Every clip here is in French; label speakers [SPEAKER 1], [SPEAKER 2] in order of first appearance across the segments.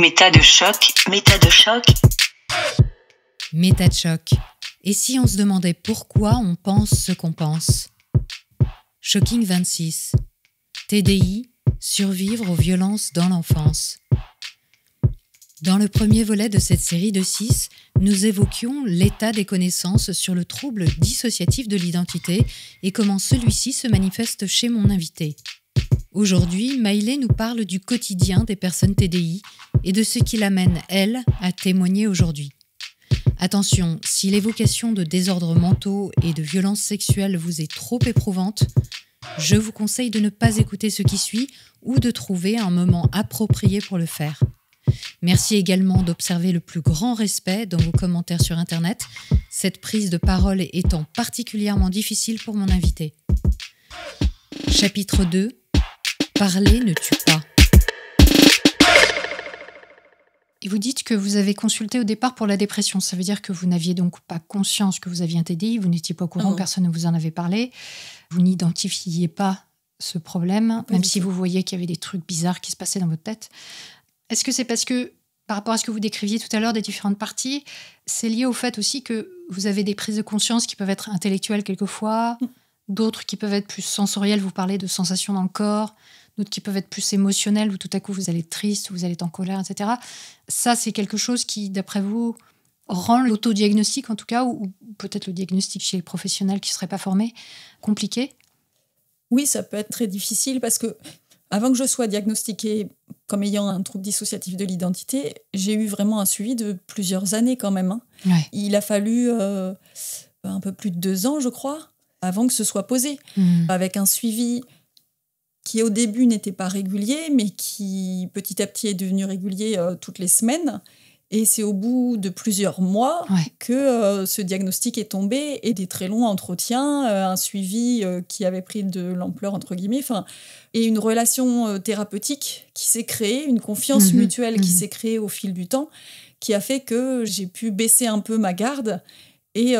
[SPEAKER 1] Méta de choc, méta de choc.
[SPEAKER 2] Méta de choc. Et si on se demandait pourquoi on pense ce qu'on pense Shocking 26. TDI, survivre aux violences dans l'enfance. Dans le premier volet de cette série de 6, nous évoquions l'état des connaissances sur le trouble dissociatif de l'identité et comment celui-ci se manifeste chez mon invité. Aujourd'hui, Maïlé nous parle du quotidien des personnes TDI et de ce qui l'amène, elle, à témoigner aujourd'hui. Attention, si l'évocation de désordres mentaux et de violences sexuelles vous est trop éprouvante, je vous conseille de ne pas écouter ce qui suit ou de trouver un moment approprié pour le faire. Merci également d'observer le plus grand respect dans vos commentaires sur Internet, cette prise de parole étant particulièrement difficile pour mon invité. Chapitre 2 Parler ne tue pas. Et vous dites que vous avez consulté au départ pour la dépression. Ça veut dire que vous n'aviez donc pas conscience que vous aviez un TDI, vous n'étiez pas au courant, ah personne ne vous en avait parlé. Vous n'identifiez pas ce problème, même si vous voyez qu'il y avait des trucs bizarres qui se passaient dans votre tête. Est-ce que c'est parce que, par rapport à ce que vous décriviez tout à l'heure des différentes parties, c'est lié au fait aussi que vous avez des prises de conscience qui peuvent être intellectuelles quelquefois, mm. d'autres qui peuvent être plus sensorielles, vous parlez de sensations dans le corps d'autres qui peuvent être plus émotionnels, où tout à coup vous allez être triste, vous allez être en colère, etc. Ça, c'est quelque chose qui, d'après vous, rend l'autodiagnostic, en tout cas, ou, peut-être le diagnostic chez les professionnels qui ne seraient pas formés,
[SPEAKER 1] compliqué Oui, ça peut être très difficile parce que avant que je sois diagnostiquée comme ayant un trouble dissociatif de l'identité, j'ai eu vraiment un suivi de plusieurs années quand même. Hein. Il a fallu euh, un peu plus de deux ans, je crois, avant que ce soit posé, mmh. avec un suivi qui au début n'était pas régulier, mais qui petit à petit est devenu régulier euh, toutes les semaines. Et c'est au bout de plusieurs mois que euh, ce diagnostic est tombé et des très longs entretiens, euh, un suivi qui avait pris de l'ampleur, entre guillemets, et une relation thérapeutique qui s'est créée, une confiance mhm. mutuelle qui mhm. s'est créée au fil du temps, qui a fait que j'ai pu baisser un peu ma garde et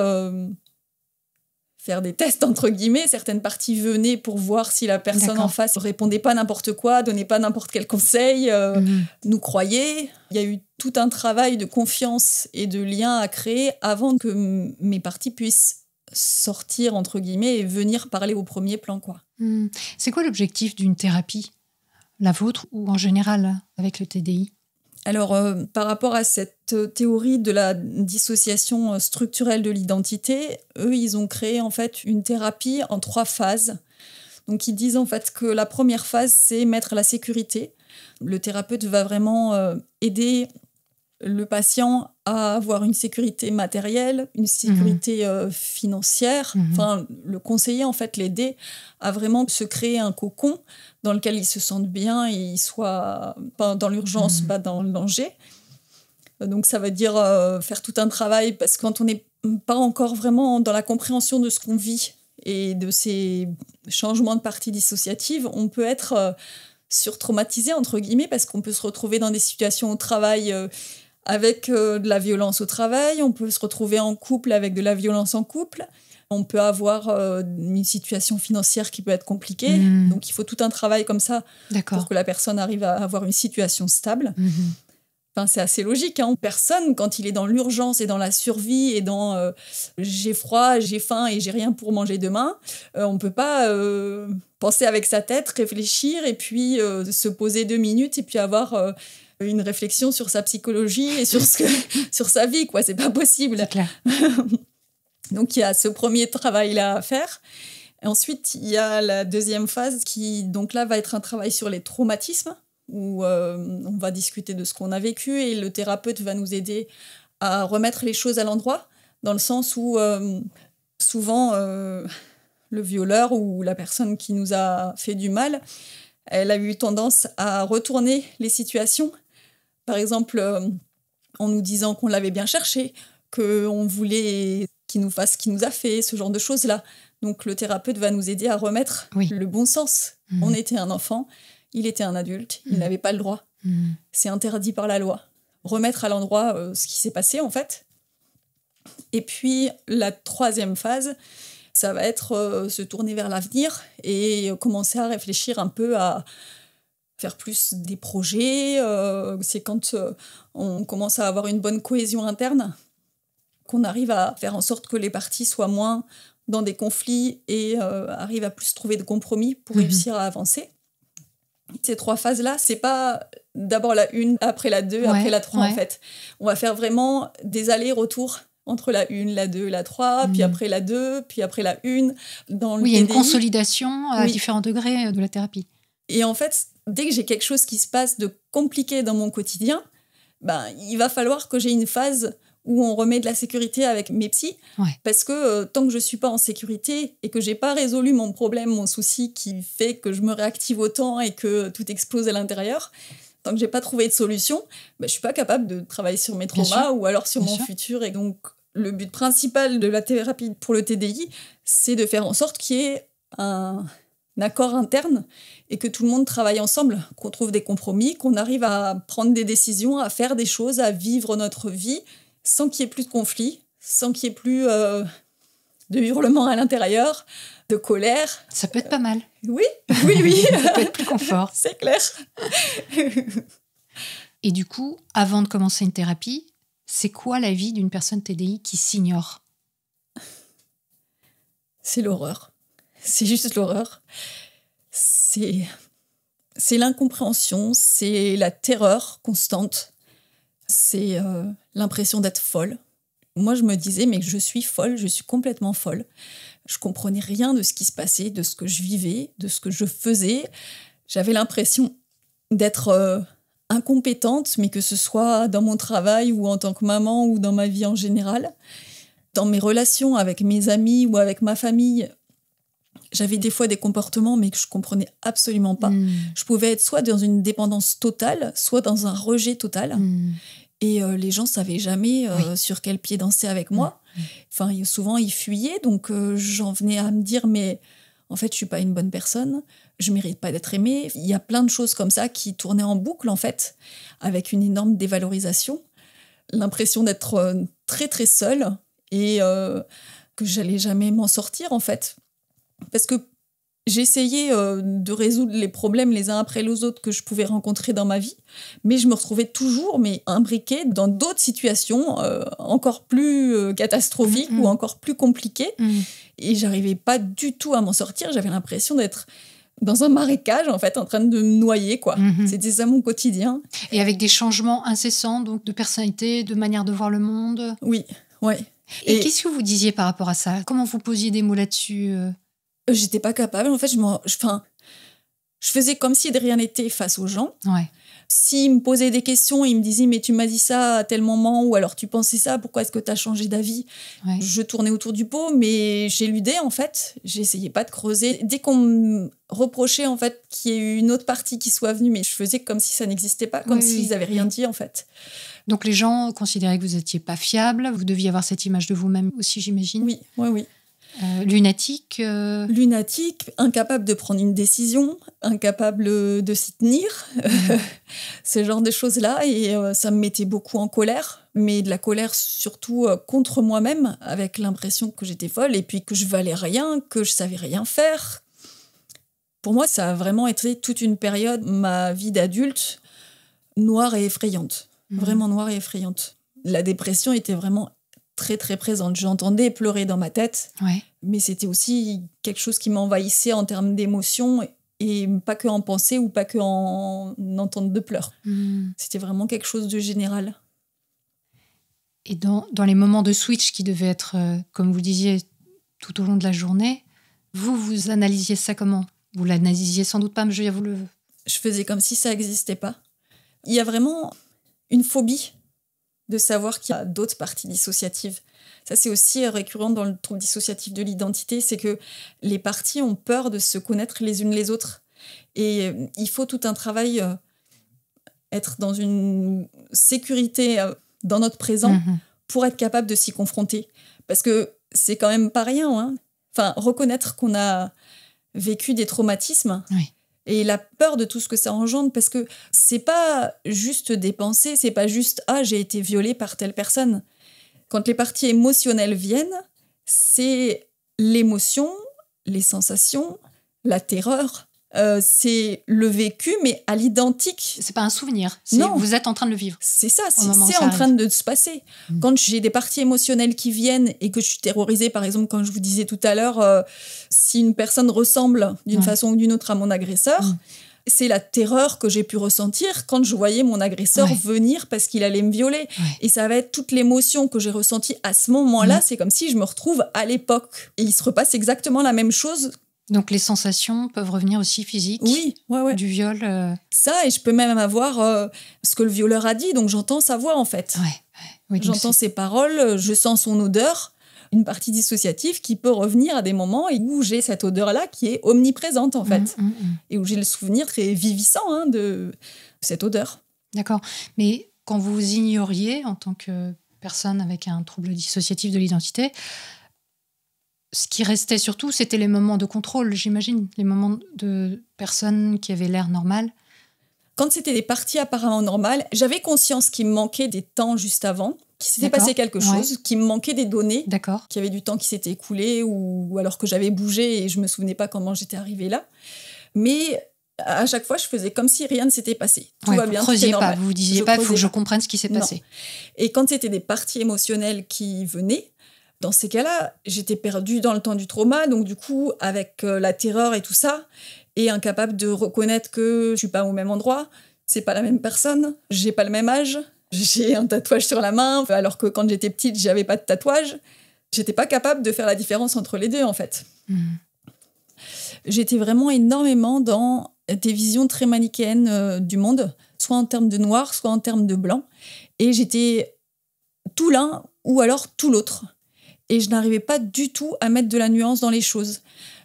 [SPEAKER 1] faire des tests entre guillemets. Certaines parties venaient pour voir si la personne en face répondait pas n'importe quoi, donnait pas n'importe quel conseil, euh, mhm. nous croyait. Il y a eu tout un travail de confiance et de lien à créer avant que mes parties puissent sortir entre guillemets et venir parler au premier plan quoi.
[SPEAKER 2] Mhm. C'est quoi l'objectif d'une thérapie, la vôtre ou en général avec le TDI
[SPEAKER 1] alors, euh, par rapport à cette euh, théorie de la dissociation euh, structurelle de l'identité, eux, ils ont créé en fait une thérapie en trois phases. Donc, ils disent en fait que la première phase, c'est mettre la sécurité. Le thérapeute va vraiment aider le patient à avoir une sécurité matérielle, une sécurité mhm. euh, financière, mhm. enfin le conseiller en fait l'aider à vraiment se créer un cocon dans lequel il se sente bien et il soit pas dans l'urgence, mhm. pas dans le danger. Donc ça veut dire euh, faire tout un travail parce que quand on n'est pas encore vraiment dans la compréhension de ce qu'on vit et de ces changements de partie dissociative, on peut être euh, surtraumatisé entre guillemets parce qu'on peut se retrouver dans des situations au travail avec euh, de la violence au travail, on peut se retrouver en couple avec de la violence en couple, on peut avoir euh, une situation financière qui peut être compliquée. Mm. Donc il faut tout un travail comme ça pour que la personne arrive à avoir une situation stable. Mm-hmm. Enfin, c'est assez logique. Hein. Personne, quand il est dans l'urgence et dans la survie et dans euh, j'ai froid, j'ai faim et j'ai rien pour manger demain, on ne peut pas penser avec sa tête, réfléchir et puis se poser deux minutes et puis avoir une réflexion sur sa psychologie et sur, ce sur sa vie, quoi. C'est pas possible. Donc, il y a ce premier travail-là à faire. ensuite, il y a la deuxième phase qui, donc là, va être un travail sur les traumatismes, où euh, on va discuter de ce qu'on a vécu et le thérapeute va nous aider à remettre les choses à l'endroit, dans le sens où euh, souvent euh, le violeur ou la personne qui nous a fait du mal, elle a eu tendance à retourner les situations par exemple, euh, en nous disant qu'on l'avait bien cherché, qu'on voulait qu'il nous fasse ce qu'il nous a fait, ce genre de choses-là. Donc le thérapeute va nous aider à remettre le bon sens. Mhm. On était un enfant, il était un adulte, il mhm. n'avait pas le droit. Mhm. C'est interdit par la loi. Remettre à l'endroit euh, ce qui s'est passé en fait. Et puis la troisième phase, ça va être euh, se tourner vers l'avenir et commencer à réfléchir un peu à faire plus des projets. Euh, c'est quand euh, on commence à avoir une bonne cohésion interne qu'on arrive à faire en sorte que les parties soient moins dans des conflits et euh, arrivent à plus trouver de compromis pour mhm. réussir à avancer ces trois phases là c'est pas d'abord la une après la deux après la trois en fait on va faire vraiment des allers-retours entre la une, la 2, la 3, puis mhm. après la 2, puis après la une. Dans oui, il y a une consolidation
[SPEAKER 2] à différents degrés de la thérapie.
[SPEAKER 1] Et en fait, dès que j'ai quelque chose qui se passe de compliqué dans mon quotidien, ben, il va falloir que j'ai une phase où on remet de la sécurité avec mes psys. Parce que euh, tant que je ne suis pas en sécurité et que j'ai pas résolu mon problème, mon souci qui fait que je me réactive autant et que tout explose à l'intérieur, tant que j'ai pas trouvé de solution, ben, je suis pas capable de travailler sur mes traumas ou alors sur mon futur. Et donc, le but principal de la thérapie pour le TDI, c'est de faire en sorte qu'il y ait un accord interne et que tout le monde travaille ensemble, qu'on trouve des compromis, qu'on arrive à prendre des décisions, à faire des choses, à vivre notre vie sans qu'il y ait plus de conflits, sans qu'il y ait plus euh, de hurlements à l'intérieur, de colère. Ça peut être pas mal. Euh, oui, oui, oui. Ça peut être plus confort. C'est clair.
[SPEAKER 2] et du coup, avant de commencer une thérapie, c'est quoi la vie d'une personne
[SPEAKER 1] TDI qui s'ignore C'est l'horreur c'est juste l'horreur. C'est, l'incompréhension, c'est la terreur constante, c'est euh, l'impression d'être folle. Moi, je me disais, mais je suis folle, je suis complètement folle. Je comprenais rien de ce qui se passait, de ce que je vivais, de ce que je faisais. J'avais l'impression d'être euh, incompétente, mais que ce soit dans mon travail ou en tant que maman ou dans ma vie en général, dans mes relations avec mes amis ou avec ma famille, j'avais des fois des comportements, mais que je comprenais absolument pas. Hmm. Je pouvais être soit dans une dépendance totale, soit dans un rejet total. Hmm. Et euh, les gens savaient jamais euh, sur quel pied danser avec moi. Enfin, souvent ils fuyaient, donc euh, j'en venais à me dire, mais en fait, je suis pas une bonne personne, je mérite pas d'être aimée. Il y a plein de choses comme ça qui tournaient en boucle en fait, avec une énorme dévalorisation, l'impression d'être très très seule et que j'allais jamais m'en sortir en fait parce que j'essayais euh, de résoudre les problèmes les uns après les autres que je pouvais rencontrer dans ma vie, mais je me retrouvais toujours mais imbriquée dans d'autres situations euh, encore plus euh, catastrophiques mm. ou encore plus compliquées. Mm. Et j'arrivais pas du tout à m'en sortir. J'avais l'impression d'être dans un marécage, en fait, en train de me noyer, quoi. Mm-hmm. C'était ça mon
[SPEAKER 2] quotidien. Et avec des changements incessants, donc, de personnalité, de manière de voir le monde. Oui,
[SPEAKER 1] ouais. Et qu'est-ce que vous disiez par rapport à ça Comment vous posiez des mots là-dessus j'étais pas capable. En fait, je, faisais comme si de rien n'était face aux gens. Ouais. S'ils me posaient des questions, ils me disaient Mais tu m'as dit ça à tel moment, ou alors tu pensais ça, pourquoi est-ce que tu as changé d'avis Je tournais autour du pot, mais j'éludais en fait. J'essayais pas de creuser. Dès qu'on me reprochait en fait qu'il y ait eu une autre partie qui soit venue, mais je faisais comme si ça n'existait pas, comme s'ils avaient rien dit en fait.
[SPEAKER 2] Donc les gens considéraient que vous n'étiez pas fiable, vous deviez avoir cette image de vous-même aussi, j'imagine. Oui, oui, oui. Euh, lunatique euh, Lunatique,
[SPEAKER 1] incapable de prendre une décision, incapable de s'y tenir, ce genre de choses-là. Et euh, ça me mettait beaucoup en colère, mais de la colère surtout contre moi-même, avec l'impression que j'étais folle et puis que je valais rien, que je savais rien faire. Pour moi, ça a vraiment été toute une période, ma vie d'adulte, noire et effrayante. Mmh. Vraiment noire et effrayante. La dépression était vraiment très très présente. J'entendais pleurer dans ma tête, mais c'était aussi quelque chose qui m'envahissait en termes d'émotion et pas que en pensée ou pas que en entente de pleurs. Hmm. C'était vraiment quelque chose de général.
[SPEAKER 2] Et dans, les moments de switch qui devaient être, euh, comme vous disiez, tout au long de la journée,
[SPEAKER 1] vous, vous analysiez ça comment Vous l'analysiez sans doute pas, mais je vous le... Je faisais comme si ça n'existait pas. Il y a vraiment une phobie de savoir qu'il y a d'autres parties dissociatives. Ça, c'est aussi récurrent dans le trouble dissociatif de l'identité, c'est que les parties ont peur de se connaître les unes les autres. Et euh, il faut tout un travail, euh, être dans une sécurité euh, dans notre présent mhm. pour être capable de s'y confronter. Parce que c'est quand même pas rien. Hein enfin, reconnaître qu'on a vécu des traumatismes, et la peur de tout ce que ça engendre parce que c'est pas juste des pensées, c'est pas juste ah j'ai été violée par telle personne. Quand les parties émotionnelles viennent, c'est l'émotion, les sensations, la terreur, euh, c'est le vécu, mais à l'identique. C'est pas un souvenir. Non. Vous êtes en train de le vivre. C'est ça, c'est en train de se passer. Mm. Quand j'ai des parties émotionnelles qui viennent et que je suis terrorisée, par exemple, quand je vous disais tout à l'heure, euh, si une personne ressemble d'une façon ou d'une autre à mon agresseur, mm. c'est la terreur que j'ai pu ressentir quand je voyais mon agresseur venir parce qu'il allait me violer. Et ça va être toute l'émotion que j'ai ressentie à ce moment-là. Mm. C'est comme si je me retrouve à l'époque. Et il se repasse exactement la même chose donc les sensations peuvent revenir aussi physiques oui, du viol. Euh. Ça, et je peux même avoir euh, ce que le violeur a dit, donc j'entends sa voix en fait. j'entends ses paroles, euh, je sens son odeur, une partie dissociative qui peut revenir à des moments et où j'ai cette odeur-là qui est omniprésente en fait, mm, mm, mm. et où j'ai le souvenir très vivissant hein, de cette
[SPEAKER 2] odeur. D'accord, mais quand vous ignoriez en tant que personne avec un trouble dissociatif de l'identité, ce qui restait surtout, c'était les moments de contrôle, j'imagine, les moments de personnes qui avaient l'air normales. Quand c'était des parties
[SPEAKER 1] apparemment normales, j'avais conscience qu'il me manquait des temps juste avant, qu'il s'était passé quelque chose, qu'il me manquait des données, qu'il y avait du temps qui s'était écoulé ou, alors que j'avais bougé et je me souvenais pas comment j'étais arrivée là. Mais à chaque fois, je faisais comme si rien ne s'était passé. Tout vous bien, creusiez pas, vous disiez pas, il faut que je comprenne ce qui s'est passé. Et quand c'était des parties émotionnelles qui venaient, dans ces cas-là, j'étais perdue dans le temps du trauma, donc du coup, avec euh, la terreur et tout ça, et incapable de reconnaître que je suis pas au même endroit, c'est pas la même personne, j'ai pas le même âge, j'ai un tatouage sur la main, alors que quand j'étais petite, j'avais pas de tatouage. J'étais pas capable de faire la différence entre les deux, en fait. Hmm. J'étais vraiment énormément dans des visions très manichéennes euh, du monde, soit en termes de noir, soit en termes de blanc. Et j'étais tout l'un ou alors tout l'autre et je n'arrivais pas du tout à mettre de la nuance dans les choses.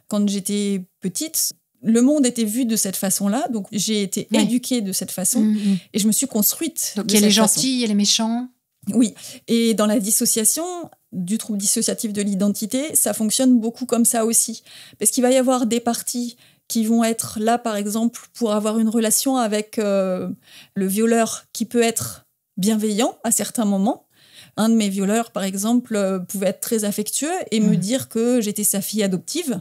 [SPEAKER 1] Quand j'étais petite, le monde était vu de cette façon-là, donc j'ai été éduquée de cette façon mm, mm. et je me suis construite. Donc il y a les gentils, il y a les méchants. Oui, et dans la dissociation du trouble dissociatif de l'identité, ça fonctionne beaucoup comme ça aussi, parce qu'il va y avoir des parties qui vont être là, par exemple, pour avoir une relation avec euh, le violeur qui peut être bienveillant à certains moments, un de mes violeurs, par exemple, euh, pouvait être très affectueux et me dire que j'étais sa fille adoptive.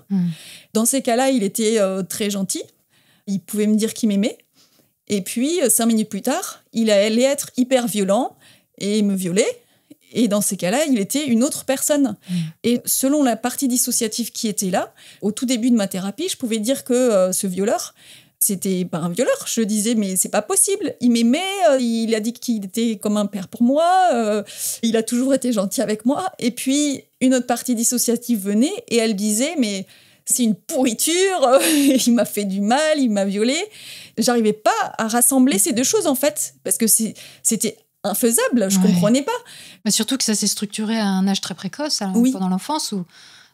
[SPEAKER 1] Dans ces cas-là, il était euh, très gentil. Il pouvait me dire qu'il m'aimait. Et puis, euh, cinq minutes plus tard, il allait être hyper violent et me violer. Et dans ces cas-là, il était une autre personne. Et selon la partie dissociative qui était là, au tout début de ma thérapie, je pouvais dire que ce violeur, c'était pas un violeur. Je disais, mais c'est pas possible. Il m'aimait, euh, il a dit qu'il était comme un père pour moi, euh, il a toujours été gentil avec moi. Et puis, une autre partie dissociative venait et elle disait, mais c'est une pourriture, euh, il m'a fait du mal, il m'a violé. J'arrivais pas à rassembler ces deux choses en fait, parce que c'était infaisable, je comprenais pas. Mais surtout que ça s'est structuré
[SPEAKER 2] à un âge très précoce, hein, oui. pendant l'enfance, où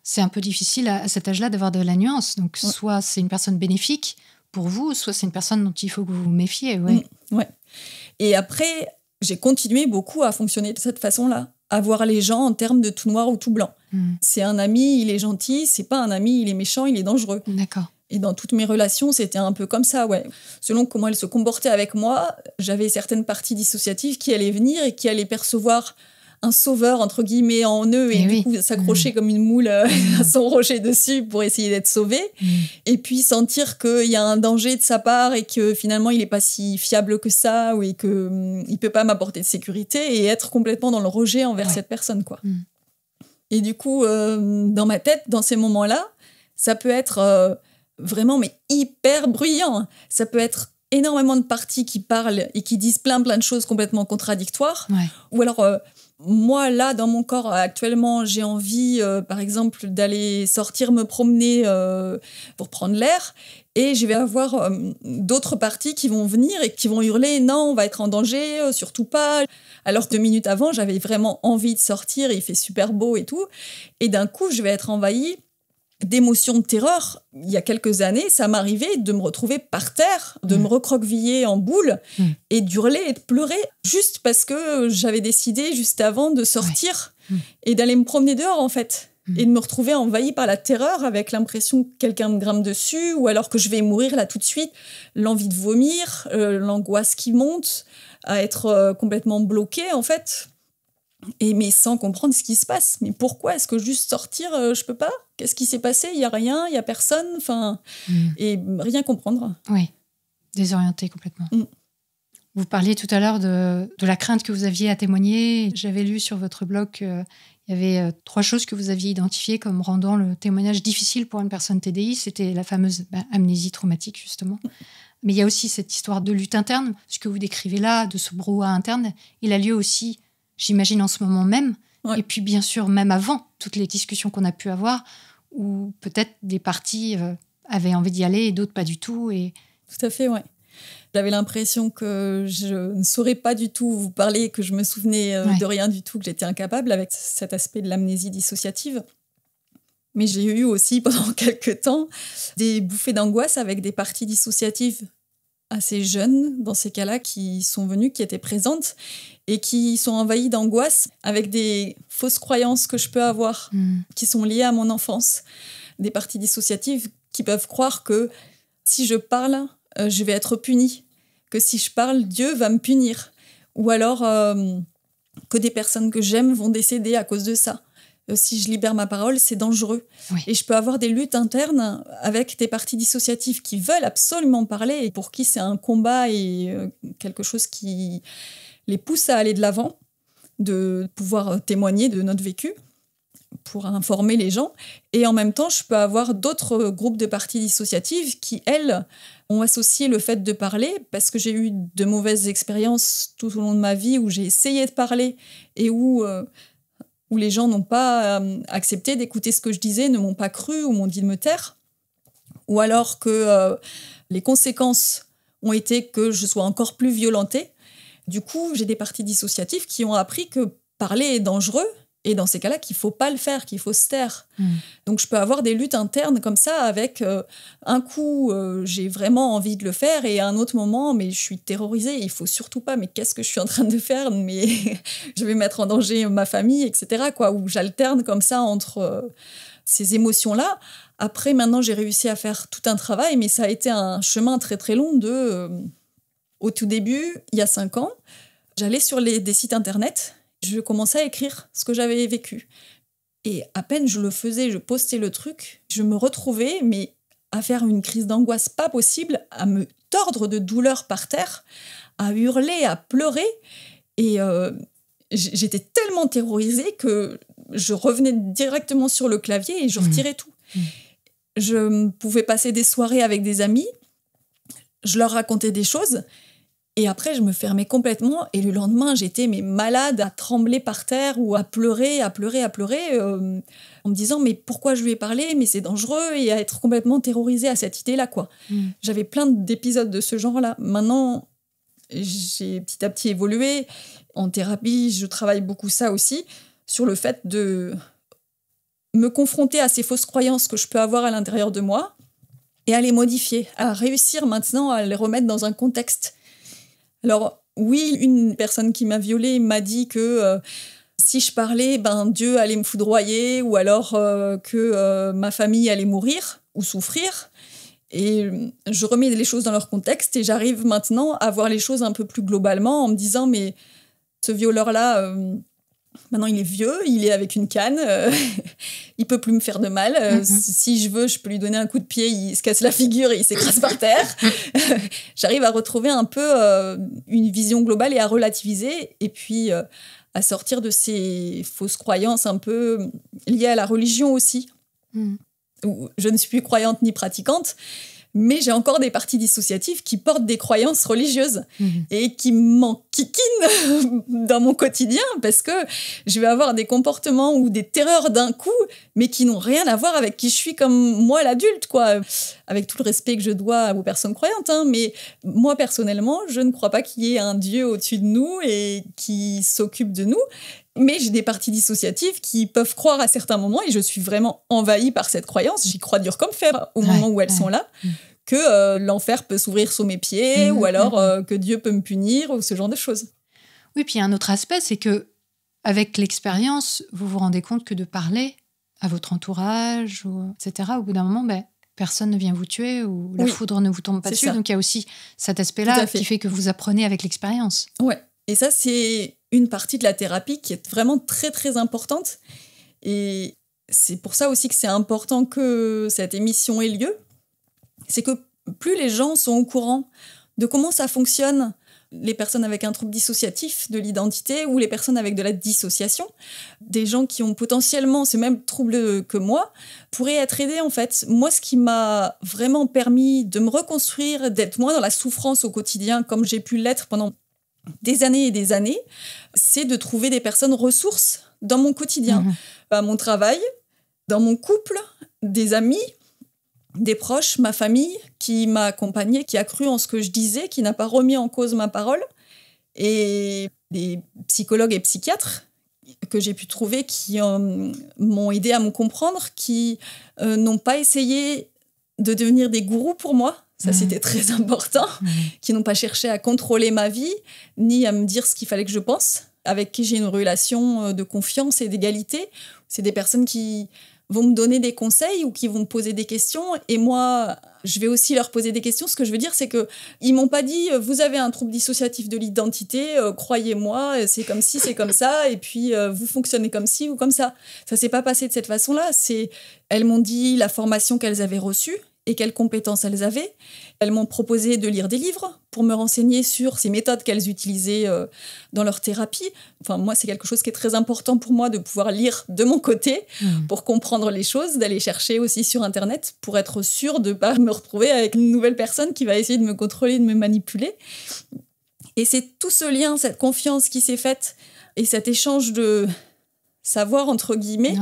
[SPEAKER 2] c'est un peu difficile à, cet âge-là d'avoir de la nuance. Donc, soit c'est une personne bénéfique, pour vous, soit c'est une personne dont il faut que vous vous méfiez. Ouais. Mm, ouais.
[SPEAKER 1] Et après, j'ai continué beaucoup à fonctionner de cette façon-là, à voir les gens en termes de tout noir ou tout blanc. Mm. C'est un ami, il est gentil, c'est pas un ami, il est méchant, il est dangereux. D'accord. Et dans toutes mes relations, c'était un peu comme ça, ouais. Selon comment elle se comportait avec moi, j'avais certaines parties dissociatives qui allaient venir et qui allaient percevoir un sauveur entre guillemets en eux et, eh du coup s'accrocher mm. comme une moule euh, mm. à son rocher dessus pour essayer d'être sauvé mm. et puis sentir qu'il y a un danger de sa part et que finalement il n'est pas si fiable que ça ou et que ne il peut pas m'apporter de sécurité et être complètement dans le rejet envers cette personne quoi. Et du coup euh, dans ma tête dans ces moments-là, ça peut être euh, vraiment mais hyper bruyant. Ça peut être énormément de parties qui parlent et qui disent plein plein de choses complètement contradictoires. Ou alors moi, là, dans mon corps, actuellement, j'ai envie, euh, par exemple, d'aller sortir me promener euh, pour prendre l'air. Et je vais avoir euh, d'autres parties qui vont venir et qui vont hurler Non, on va être en danger, surtout pas. Alors deux minutes avant, j'avais vraiment envie de sortir, il fait super beau et tout. Et d'un coup, je vais être envahie d'émotions de terreur. Il y a quelques années, ça m'arrivait de me retrouver par terre, de mm. me recroqueviller en boule mm. et d'hurler et de pleurer juste parce que j'avais décidé juste avant de sortir mm. et d'aller me promener dehors en fait. Et de me retrouver envahi par la terreur avec l'impression que quelqu'un me grimpe dessus ou alors que je vais mourir là tout de suite, l'envie de vomir, euh, l'angoisse qui monte, à être euh, complètement bloqué en fait. Et mais sans comprendre ce qui se passe. Mais pourquoi est-ce que juste sortir, euh, je peux pas Qu'est-ce qui s'est passé Il y a rien, il y a personne, enfin, mm. et rien comprendre. Oui, désorienté complètement. Mm.
[SPEAKER 2] Vous parliez tout à l'heure de, la crainte que vous aviez à témoigner. J'avais lu sur votre blog qu'il euh, y avait euh, trois choses que vous aviez identifiées comme rendant le témoignage difficile pour une personne TDI. C'était la fameuse bah, amnésie traumatique, justement. Mais il y a aussi cette histoire de lutte interne. Ce que vous décrivez là, de ce brouhaha interne, il a lieu aussi, j'imagine, en ce moment même. Et puis, bien sûr, même avant, toutes les discussions qu'on a pu avoir où peut-être des parties euh, avaient envie d'y aller et d'autres pas du tout. Et...
[SPEAKER 1] Tout à fait, ouais. J'avais l'impression que je ne saurais pas du tout vous parler, que je me souvenais euh, de rien du tout, que j'étais incapable avec cet aspect de l'amnésie dissociative. Mais j'ai eu aussi pendant quelques temps des bouffées d'angoisse avec des parties dissociatives assez jeunes dans ces cas-là qui sont venues, qui étaient présentes et qui sont envahis d'angoisse avec des fausses croyances que je peux avoir hmm. qui sont liées à mon enfance, des parties dissociatives qui peuvent croire que si je parle, euh, je vais être puni, que si je parle, Dieu va me punir, ou alors euh, que des personnes que j'aime vont décéder à cause de ça euh, si je libère ma parole, c'est dangereux. Et je peux avoir des luttes internes avec des parties dissociatives qui veulent absolument parler et pour qui c'est un combat et quelque chose qui, les pousse à aller de l'avant, de pouvoir euh, témoigner de notre vécu pour informer les gens. Et en même temps, je peux avoir d'autres euh, groupes de parties dissociatives qui, elles, ont associé le fait de parler, parce que j'ai eu de mauvaises expériences tout au long de ma vie où j'ai essayé de parler et où, euh, où les gens n'ont pas accepté d'écouter ce que je disais, ne m'ont pas cru ou m'ont dit de me taire. Ou alors que les conséquences ont été que je sois encore plus violentée du coup, j'ai des parties dissociatives qui ont appris que parler est dangereux et dans ces cas-là qu'il faut pas le faire, qu'il faut se taire. Hmm. Donc je peux avoir des luttes internes comme ça avec euh, un coup euh, j'ai vraiment envie de le faire et à un autre moment mais je suis terrorisée, il faut surtout pas mais qu'est-ce que je suis en train de faire mais je vais mettre en danger ma famille etc quoi j'alterne comme ça entre euh, ces émotions là. Après maintenant j'ai réussi à faire tout un travail mais ça a été un chemin très très long de au tout début, il y a cinq ans, j'allais sur les, des sites internet, je commençais à écrire ce que j'avais vécu. Et à peine je le faisais, je postais le truc, je me retrouvais, mais à faire une crise d'angoisse pas possible, à me tordre de douleur par terre, à hurler, à pleurer. Et euh, j'étais tellement terrorisée que je revenais directement sur le clavier et je mmh. retirais tout. Mmh. Je pouvais passer des soirées avec des amis, je leur racontais des choses et après, je me fermais complètement. Et le lendemain, j'étais mais malade, à trembler par terre ou à pleurer, à pleurer, à pleurer, euh, en me disant mais pourquoi je lui ai parlé Mais c'est dangereux et à être complètement terrorisée à cette idée-là, quoi. Mm. J'avais plein d'épisodes de ce genre-là. Maintenant, j'ai petit à petit évolué. En thérapie, je travaille beaucoup ça aussi sur le fait de me confronter à ces fausses croyances que je peux avoir à l'intérieur de moi et à les modifier, à réussir maintenant à les remettre dans un contexte alors oui, une personne qui m'a violée m'a dit que euh, si je parlais, ben Dieu allait me foudroyer ou alors euh, que euh, ma famille allait mourir ou souffrir. Et je remets les choses dans leur contexte et j'arrive maintenant à voir les choses un peu plus globalement en me disant mais ce violeur-là, Maintenant, il est vieux, il est avec une canne, Il euh, il peut plus me faire de mal. Euh, mm-hmm. Si je veux, je peux lui donner un coup de pied, il se casse la figure et il s'écrase par terre. J'arrive à retrouver un peu euh, une vision globale et à relativiser, et puis à sortir de ces fausses croyances un peu liées à la religion aussi. Mm. je ne suis plus croyante ni pratiquante, mais j'ai encore des parties dissociatives qui portent des croyances religieuses mhm. et qui m'enquiquinent dans mon quotidien parce que je vais avoir des comportements ou des terreurs d'un coup, mais qui n'ont rien à voir avec qui je suis comme moi l'adulte, quoi. Avec tout le respect que je dois aux personnes croyantes, hein, mais moi personnellement, je ne crois pas qu'il y ait un Dieu au-dessus de nous et qui s'occupe de nous. Mais j'ai des parties dissociatives qui peuvent croire à certains moments, et je suis vraiment envahie par cette croyance, j'y crois dur comme fer au moment où elles sont là, mm. que euh, l'enfer peut s'ouvrir sous mes pieds, mm, ou mm, alors euh, que Dieu peut me punir, ou ce genre de choses. Oui, puis un autre aspect, c'est que avec l'expérience, vous vous
[SPEAKER 2] rendez compte que de parler à votre entourage, ou, etc., au bout d'un moment, ben, personne ne vient vous tuer ou la foudre ne vous tombe pas dessus. Donc il y a aussi cet aspect-là qui fait que vous apprenez avec
[SPEAKER 1] l'expérience. Ouais, et ça, c'est une partie de la thérapie qui est vraiment très très importante. Et c'est pour ça aussi que c'est important que cette émission ait lieu. C'est que plus les gens sont au courant de comment ça fonctionne, les personnes avec un trouble dissociatif de l'identité ou les personnes avec de la dissociation, des gens qui ont potentiellement ce même trouble que moi, pourraient être aidés en fait. Moi, ce qui m'a vraiment permis de me reconstruire, d'être moins dans la souffrance au quotidien comme j'ai pu l'être pendant des années et des années, c'est de trouver des personnes ressources dans mon quotidien, dans mhm. bah, mon travail, dans mon couple, des amis, des proches, ma famille qui m'a accompagnée, qui a cru en ce que je disais, qui n'a pas remis en cause ma parole, et des psychologues et psychiatres que j'ai pu trouver qui euh, m'ont aidé à me comprendre, qui euh, n'ont pas essayé de devenir des gourous pour moi, ça mm. c'était très important, qui n'ont pas cherché à contrôler ma vie, ni à me dire ce qu'il fallait que je pense, avec qui j'ai une relation euh, de confiance et d'égalité. C'est des personnes qui vont me donner des conseils ou qui vont me poser des questions et moi je vais aussi leur poser des questions ce que je veux dire c'est que ils m'ont pas dit euh, vous avez un trouble dissociatif de l'identité euh, croyez-moi c'est comme si c'est comme ça et puis vous fonctionnez comme si ou comme ça ça s'est pas passé de cette façon là c'est elles m'ont dit la formation qu'elles avaient reçue et quelles compétences elles avaient. Elles m'ont proposé de lire des livres pour me renseigner sur ces méthodes qu'elles utilisaient euh, dans leur thérapie. Enfin, moi, c'est quelque chose qui est très important pour moi de pouvoir lire de mon côté mm. pour comprendre les choses, d'aller chercher aussi sur Internet pour être sûr de ne pas me retrouver avec une nouvelle personne qui va essayer de me contrôler, de me manipuler. Et c'est tout ce lien, cette confiance qui s'est faite et cet échange de savoir, entre guillemets,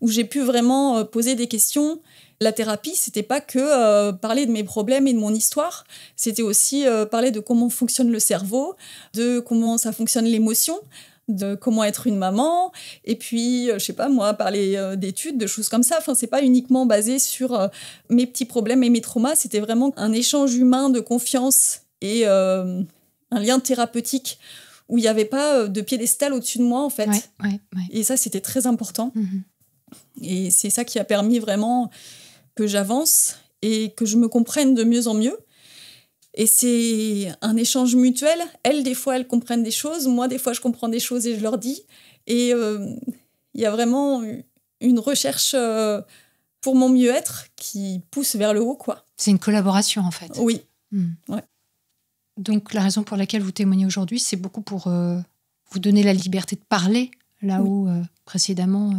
[SPEAKER 1] où j'ai pu vraiment euh, poser des questions la thérapie, c'était pas que euh, parler de mes problèmes et de mon histoire, c'était aussi euh, parler de comment fonctionne le cerveau, de comment ça fonctionne l'émotion, de comment être une maman, et puis, euh, je sais pas moi, parler d'études, de choses comme ça. Enfin, c'est pas uniquement basé sur mes petits problèmes et mes traumas, c'était vraiment un échange humain de confiance et un lien thérapeutique où il n'y avait pas de piédestal au-dessus de moi, en fait. Et ça, c'était très important. Mmh et c'est ça qui a permis vraiment que j'avance et que je me comprenne de mieux en mieux. Et c'est un échange mutuel. Elles, des fois, elles comprennent des choses. Moi, des fois, je comprends des choses et je leur dis. Et euh, il y a vraiment une recherche euh, pour mon mieux-être qui pousse vers le haut, quoi.
[SPEAKER 2] C'est une collaboration, en fait. Oui. Hmm.
[SPEAKER 1] Donc, la raison pour laquelle vous témoignez
[SPEAKER 2] aujourd'hui, c'est beaucoup pour euh, vous donner la liberté de parler, là où précédemment,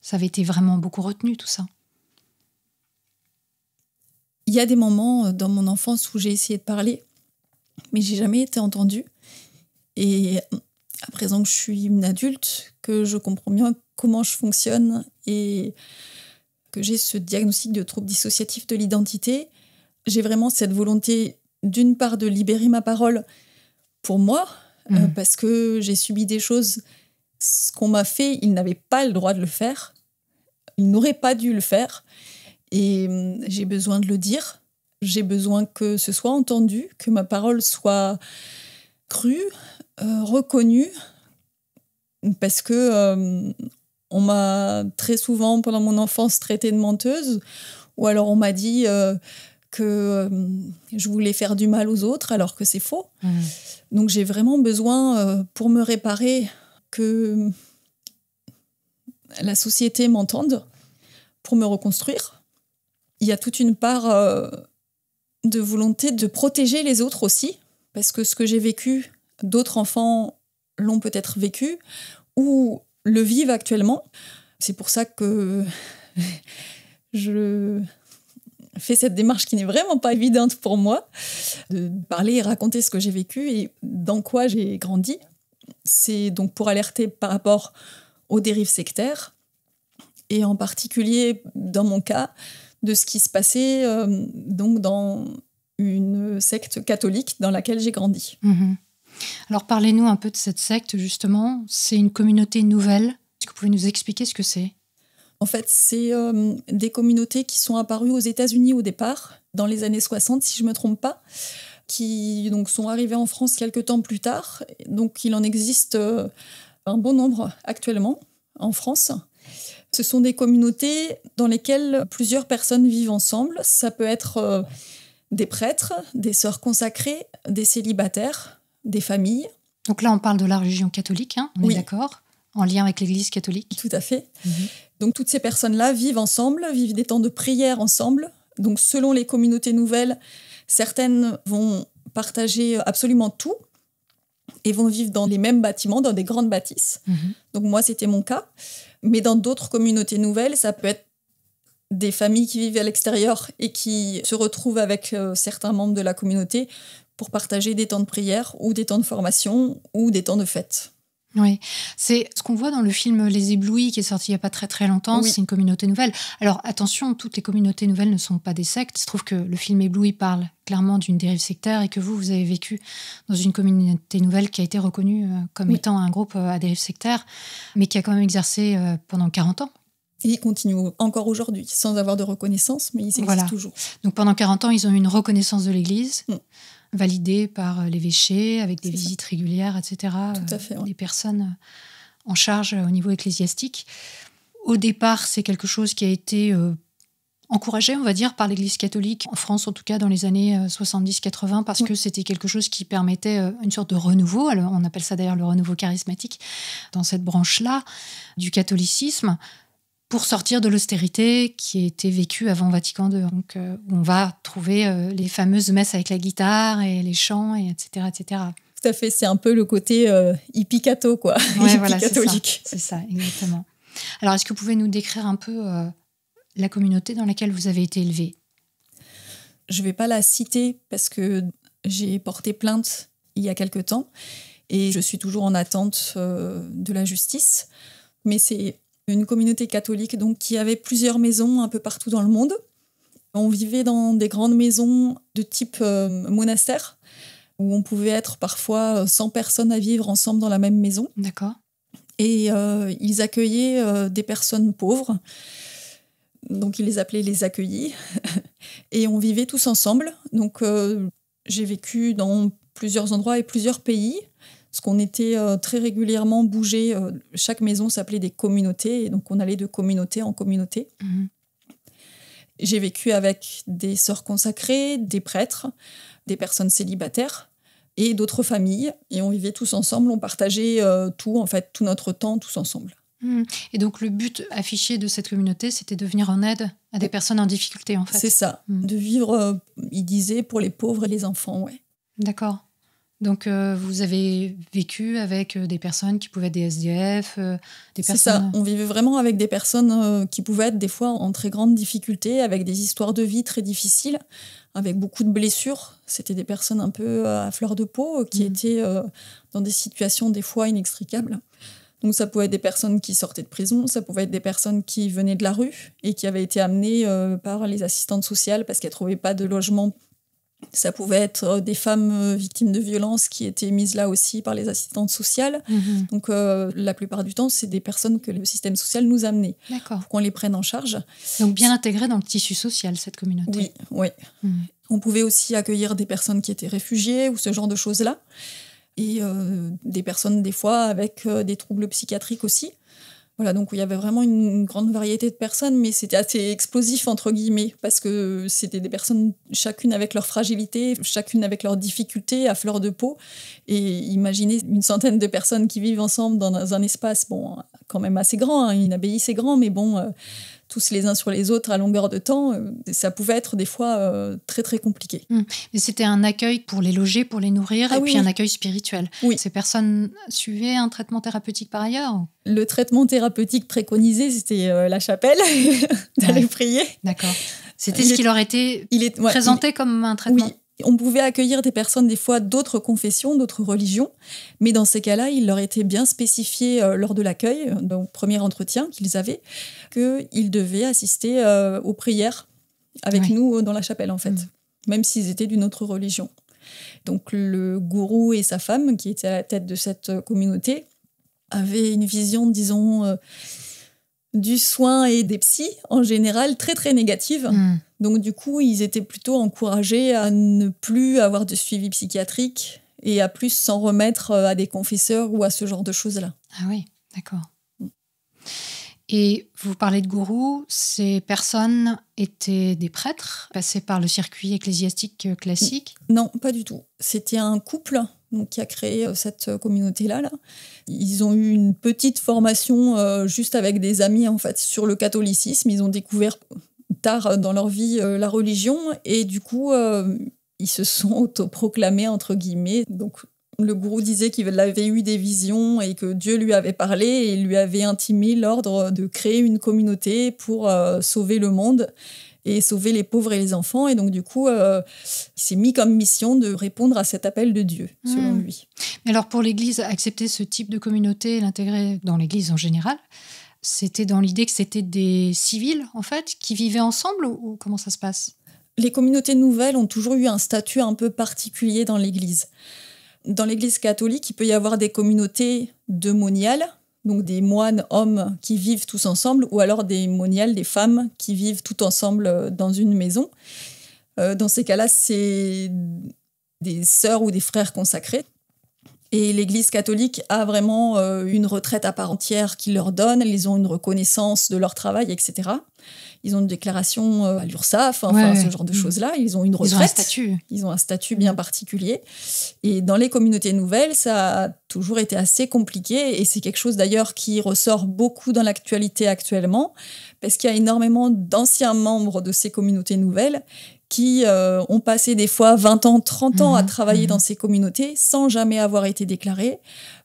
[SPEAKER 1] ça avait été vraiment beaucoup retenu, tout ça il y a des moments euh, dans mon enfance où j'ai essayé de parler, mais j'ai jamais été entendue. Et euh, à présent que je suis une adulte, que je comprends bien comment je fonctionne et que j'ai ce diagnostic de trouble dissociatif de l'identité, j'ai vraiment cette volonté d'une part de libérer ma parole pour moi, euh, mmh. parce que j'ai subi des choses, ce qu'on m'a fait, il n'avait pas le droit de le faire, Il n'aurait pas dû le faire. Et hum, j'ai besoin de le dire. J'ai besoin que ce soit entendu, que ma parole soit crue, euh, reconnue, parce que hum, on m'a très souvent pendant mon enfance traitée de menteuse, ou alors on m'a dit euh, que hum, je voulais faire du mal aux autres alors que c'est faux. Mmh. Donc j'ai vraiment besoin, euh, pour me réparer, que la société m'entende, pour me reconstruire il y a toute une part euh, de volonté de protéger les autres aussi, parce que ce que j'ai vécu, d'autres enfants l'ont peut-être vécu ou le vivent actuellement. C'est pour ça que je fais cette démarche qui n'est vraiment pas évidente pour moi, de parler et raconter ce que j'ai vécu et dans quoi j'ai grandi. C'est donc pour alerter par rapport aux dérives sectaires, et en particulier dans mon cas, de ce qui se passait euh, donc dans une secte catholique dans laquelle j'ai grandi.
[SPEAKER 2] Mhm. Alors parlez-nous un peu de cette secte justement. C'est une communauté nouvelle. Est-ce que vous pouvez nous expliquer ce que c'est
[SPEAKER 1] En fait, c'est euh, des communautés qui sont apparues aux États-Unis au départ, dans les années 60 si je ne me trompe pas, qui donc sont arrivées en France quelques temps plus tard. Donc il en existe euh, un bon nombre actuellement en France. Ce sont des communautés dans lesquelles plusieurs personnes vivent ensemble. Ça peut être euh, des prêtres, des sœurs consacrées, des célibataires, des familles. Donc là, on parle de la religion catholique, hein on est d'accord en lien avec l'Église catholique. Tout à fait. Mhm. Donc toutes ces personnes-là vivent ensemble, vivent des temps de prière ensemble. Donc selon les communautés nouvelles, certaines vont partager absolument tout et vont vivre dans les mêmes bâtiments, dans des grandes bâtisses. Mhm. Donc moi, c'était mon cas. Mais dans d'autres communautés nouvelles, ça peut être des familles qui vivent à l'extérieur et qui se retrouvent avec euh, certains membres de la communauté pour partager des temps de prière ou des temps de formation ou des temps de fête. Oui, c'est ce qu'on voit dans le film Les Éblouis qui est sorti il
[SPEAKER 2] n'y a pas très très longtemps, c'est une communauté nouvelle. Alors attention, toutes les communautés nouvelles ne sont pas des sectes. Il se trouve que le film Éblouis parle clairement d'une dérive sectaire et que vous, vous avez vécu dans une communauté nouvelle qui a été reconnue euh, comme étant un groupe euh, à dérive sectaire, mais qui a quand même exercé euh, pendant 40 ans. Et ils continuent encore aujourd'hui, sans avoir de reconnaissance, mais ils existent toujours. Donc pendant 40 ans, ils ont eu une reconnaissance de l'Église. Mm validé par euh, l'évêché, avec des visites régulières, etc. Tout euh, Des personnes euh, en charge au niveau ecclésiastique. Au départ, c'est quelque chose qui a été encouragé, on va dire, par l'Église catholique, en France en tout cas dans les années 70-80, parce que c'était quelque chose qui permettait une sorte de renouveau, on appelle ça d'ailleurs le renouveau charismatique, dans cette branche-là du catholicisme pour sortir de l'austérité qui était vécue avant Vatican II. Donc, euh, on va trouver euh, les fameuses messes avec la guitare et les chants, et etc., etc. Tout à fait, c'est un peu le côté euh, quoi. Ouais, voilà, C'est ça, exactement. Alors, est-ce que vous pouvez nous décrire un peu euh, la communauté dans laquelle vous avez été élevé
[SPEAKER 1] Je ne vais pas la citer parce que j'ai porté plainte il y a quelque temps et je suis toujours en attente de la justice. Mais c'est une communauté catholique donc qui avait plusieurs maisons un peu partout dans le monde. On vivait dans des grandes maisons de type euh, monastère où on pouvait être parfois 100 euh, personnes à vivre ensemble dans la même maison. D'accord. Et euh, ils accueillaient des personnes pauvres. Donc ils les appelaient les accueillis. et on vivait tous ensemble. Donc j'ai vécu dans plusieurs endroits et plusieurs pays parce qu'on était euh, très régulièrement bougé. Euh, chaque maison s'appelait des communautés, et donc on allait de communauté en communauté. Mhm. J'ai vécu avec des sœurs consacrées, des prêtres, des personnes célibataires et d'autres familles. Et on vivait tous ensemble, on partageait euh, tout, en fait, tout notre temps, tous ensemble. Mhm. Et donc le but
[SPEAKER 2] affiché de cette communauté, c'était de venir en aide à des personnes en difficulté, en fait. C'est ça, mhm. de vivre, ils il disait, pour les pauvres et les enfants, ouais. D'accord. Donc, euh, vous avez
[SPEAKER 1] vécu avec euh, des personnes qui pouvaient être des SDF, euh, des personnes. C'est ça. On vivait vraiment avec des personnes qui pouvaient être des fois en très grande difficulté, avec des histoires de vie très difficiles, avec beaucoup de blessures. C'était des personnes un peu à fleur de peau, qui mm. étaient dans des situations des fois inextricables. Donc, ça pouvait être des personnes qui sortaient de prison, ça pouvait être des personnes qui venaient de la rue et qui avaient été amenées par les assistantes sociales parce qu'elles ne trouvaient pas de logement ça pouvait être euh, des femmes euh, victimes de violences qui étaient mises là aussi par les assistantes sociales. Mhm. Donc euh, la plupart du temps, c'est des personnes que le système social nous amenait pour qu'on les prenne en charge. Donc bien intégrées dans le tissu social, cette communauté. Oui, oui. Mhm. On pouvait aussi accueillir des personnes qui étaient réfugiées ou ce genre de choses-là. Et des personnes, des fois, avec des troubles psychiatriques aussi. Voilà, donc il y avait vraiment une, grande variété de personnes, mais c'était assez explosif, entre guillemets, parce que c'était des personnes, chacune avec leur fragilité, chacune avec leurs difficultés à fleur de peau. Et imaginez une centaine de personnes qui vivent ensemble dans un espace, bon, quand même assez grand, hein, une abbaye c'est grand, mais bon, euh, tous les uns sur les autres à longueur de temps, euh, ça pouvait être des fois euh, très très compliqué. Hmm. Mais c'était un accueil pour les loger, pour les nourrir, ah et puis un accueil spirituel. Oui.
[SPEAKER 2] Ces personnes suivaient un traitement thérapeutique par ailleurs Le traitement thérapeutique préconisé, c'était euh, la chapelle, d'aller prier. D'accord. C'était ce qui leur était présenté
[SPEAKER 1] comme un traitement. On pouvait accueillir des personnes des fois d'autres confessions, d'autres religions, mais dans ces cas-là, il leur était bien spécifié euh, lors de l'accueil, donc premier entretien qu'ils avaient, qu'ils devaient assister euh, aux prières avec nous dans la chapelle en fait, mm. même s'ils étaient d'une autre religion. Donc le gourou et sa femme, qui étaient à la tête de cette euh, communauté, avaient une vision, disons, du soin et des psys en général très très négative. Mm. Donc du coup, ils étaient plutôt encouragés à ne plus avoir de suivi psychiatrique et à plus s'en remettre euh, à des confesseurs ou à ce genre de choses-là. Ah oui, d'accord. Et
[SPEAKER 2] vous parlez de gourous, ces personnes étaient des prêtres, passés par le circuit
[SPEAKER 1] ecclésiastique euh, classique Non, pas du tout. C'était un couple donc, qui a créé euh, cette communauté-là. Là. Ils ont eu une petite formation juste avec des amis en fait sur le catholicisme. Ils ont découvert tard dans leur vie euh, la religion et du coup euh, ils se sont autoproclamés entre guillemets. Donc le gourou disait qu'il avait eu des visions et que Dieu lui avait parlé et lui avait intimé l'ordre de créer une communauté pour euh, sauver le monde et sauver les pauvres et les enfants. Et donc, du coup, il s'est mis comme mission de répondre à cet appel de Dieu, selon hmm. lui. Mais alors,
[SPEAKER 2] pour l'Église, accepter ce type de communauté et l'intégrer dans l'Église en général, c'était dans l'idée
[SPEAKER 1] que c'était des civils, en fait, qui vivaient ensemble ou, comment ça se passe Les communautés nouvelles ont toujours eu un statut un peu particulier dans l'Église. Dans l'Église catholique, il peut y avoir des communautés de moniales, donc des moines hommes qui vivent tous ensemble, ou alors des moniales, des femmes qui vivent tout ensemble euh, dans une maison. Euh, dans ces cas-là, c'est des sœurs ou des frères consacrés et l'Église catholique a vraiment euh, une retraite à part entière qui leur donne. Ils ont une reconnaissance de leur travail, etc. Ils ont une déclaration euh, à l'URSSAF, enfin ce genre de mm. choses-là. Ils ont une retraite. statut. Ils ont un statut mm. bien particulier. Et dans les communautés nouvelles, ça a toujours été assez compliqué. Et c'est quelque chose d'ailleurs qui ressort beaucoup dans l'actualité actuellement, parce qu'il y a énormément d'anciens membres de ces communautés nouvelles qui euh, ont passé des fois 20 ans, 30 ans à mhm. travailler mhm. dans ces communautés sans jamais avoir été déclarés,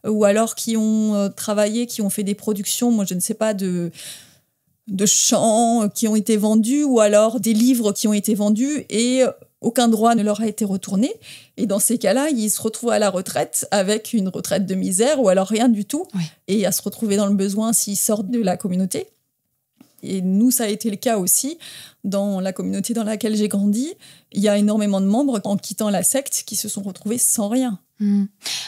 [SPEAKER 1] euh, ou alors qui ont euh, travaillé, qui ont fait des productions, moi je ne sais pas, de, de chants qui ont été vendus, ou alors des livres qui ont été vendus, et aucun droit ne leur a été retourné. Et dans ces cas-là, ils se retrouvent à la retraite avec une retraite de misère, ou alors rien du tout, et à se retrouver dans le besoin s'ils sortent de la communauté et nous, ça a été le cas aussi dans la communauté dans laquelle j'ai grandi. Il y a énormément de membres en quittant la secte qui se sont retrouvés sans rien. Hmm.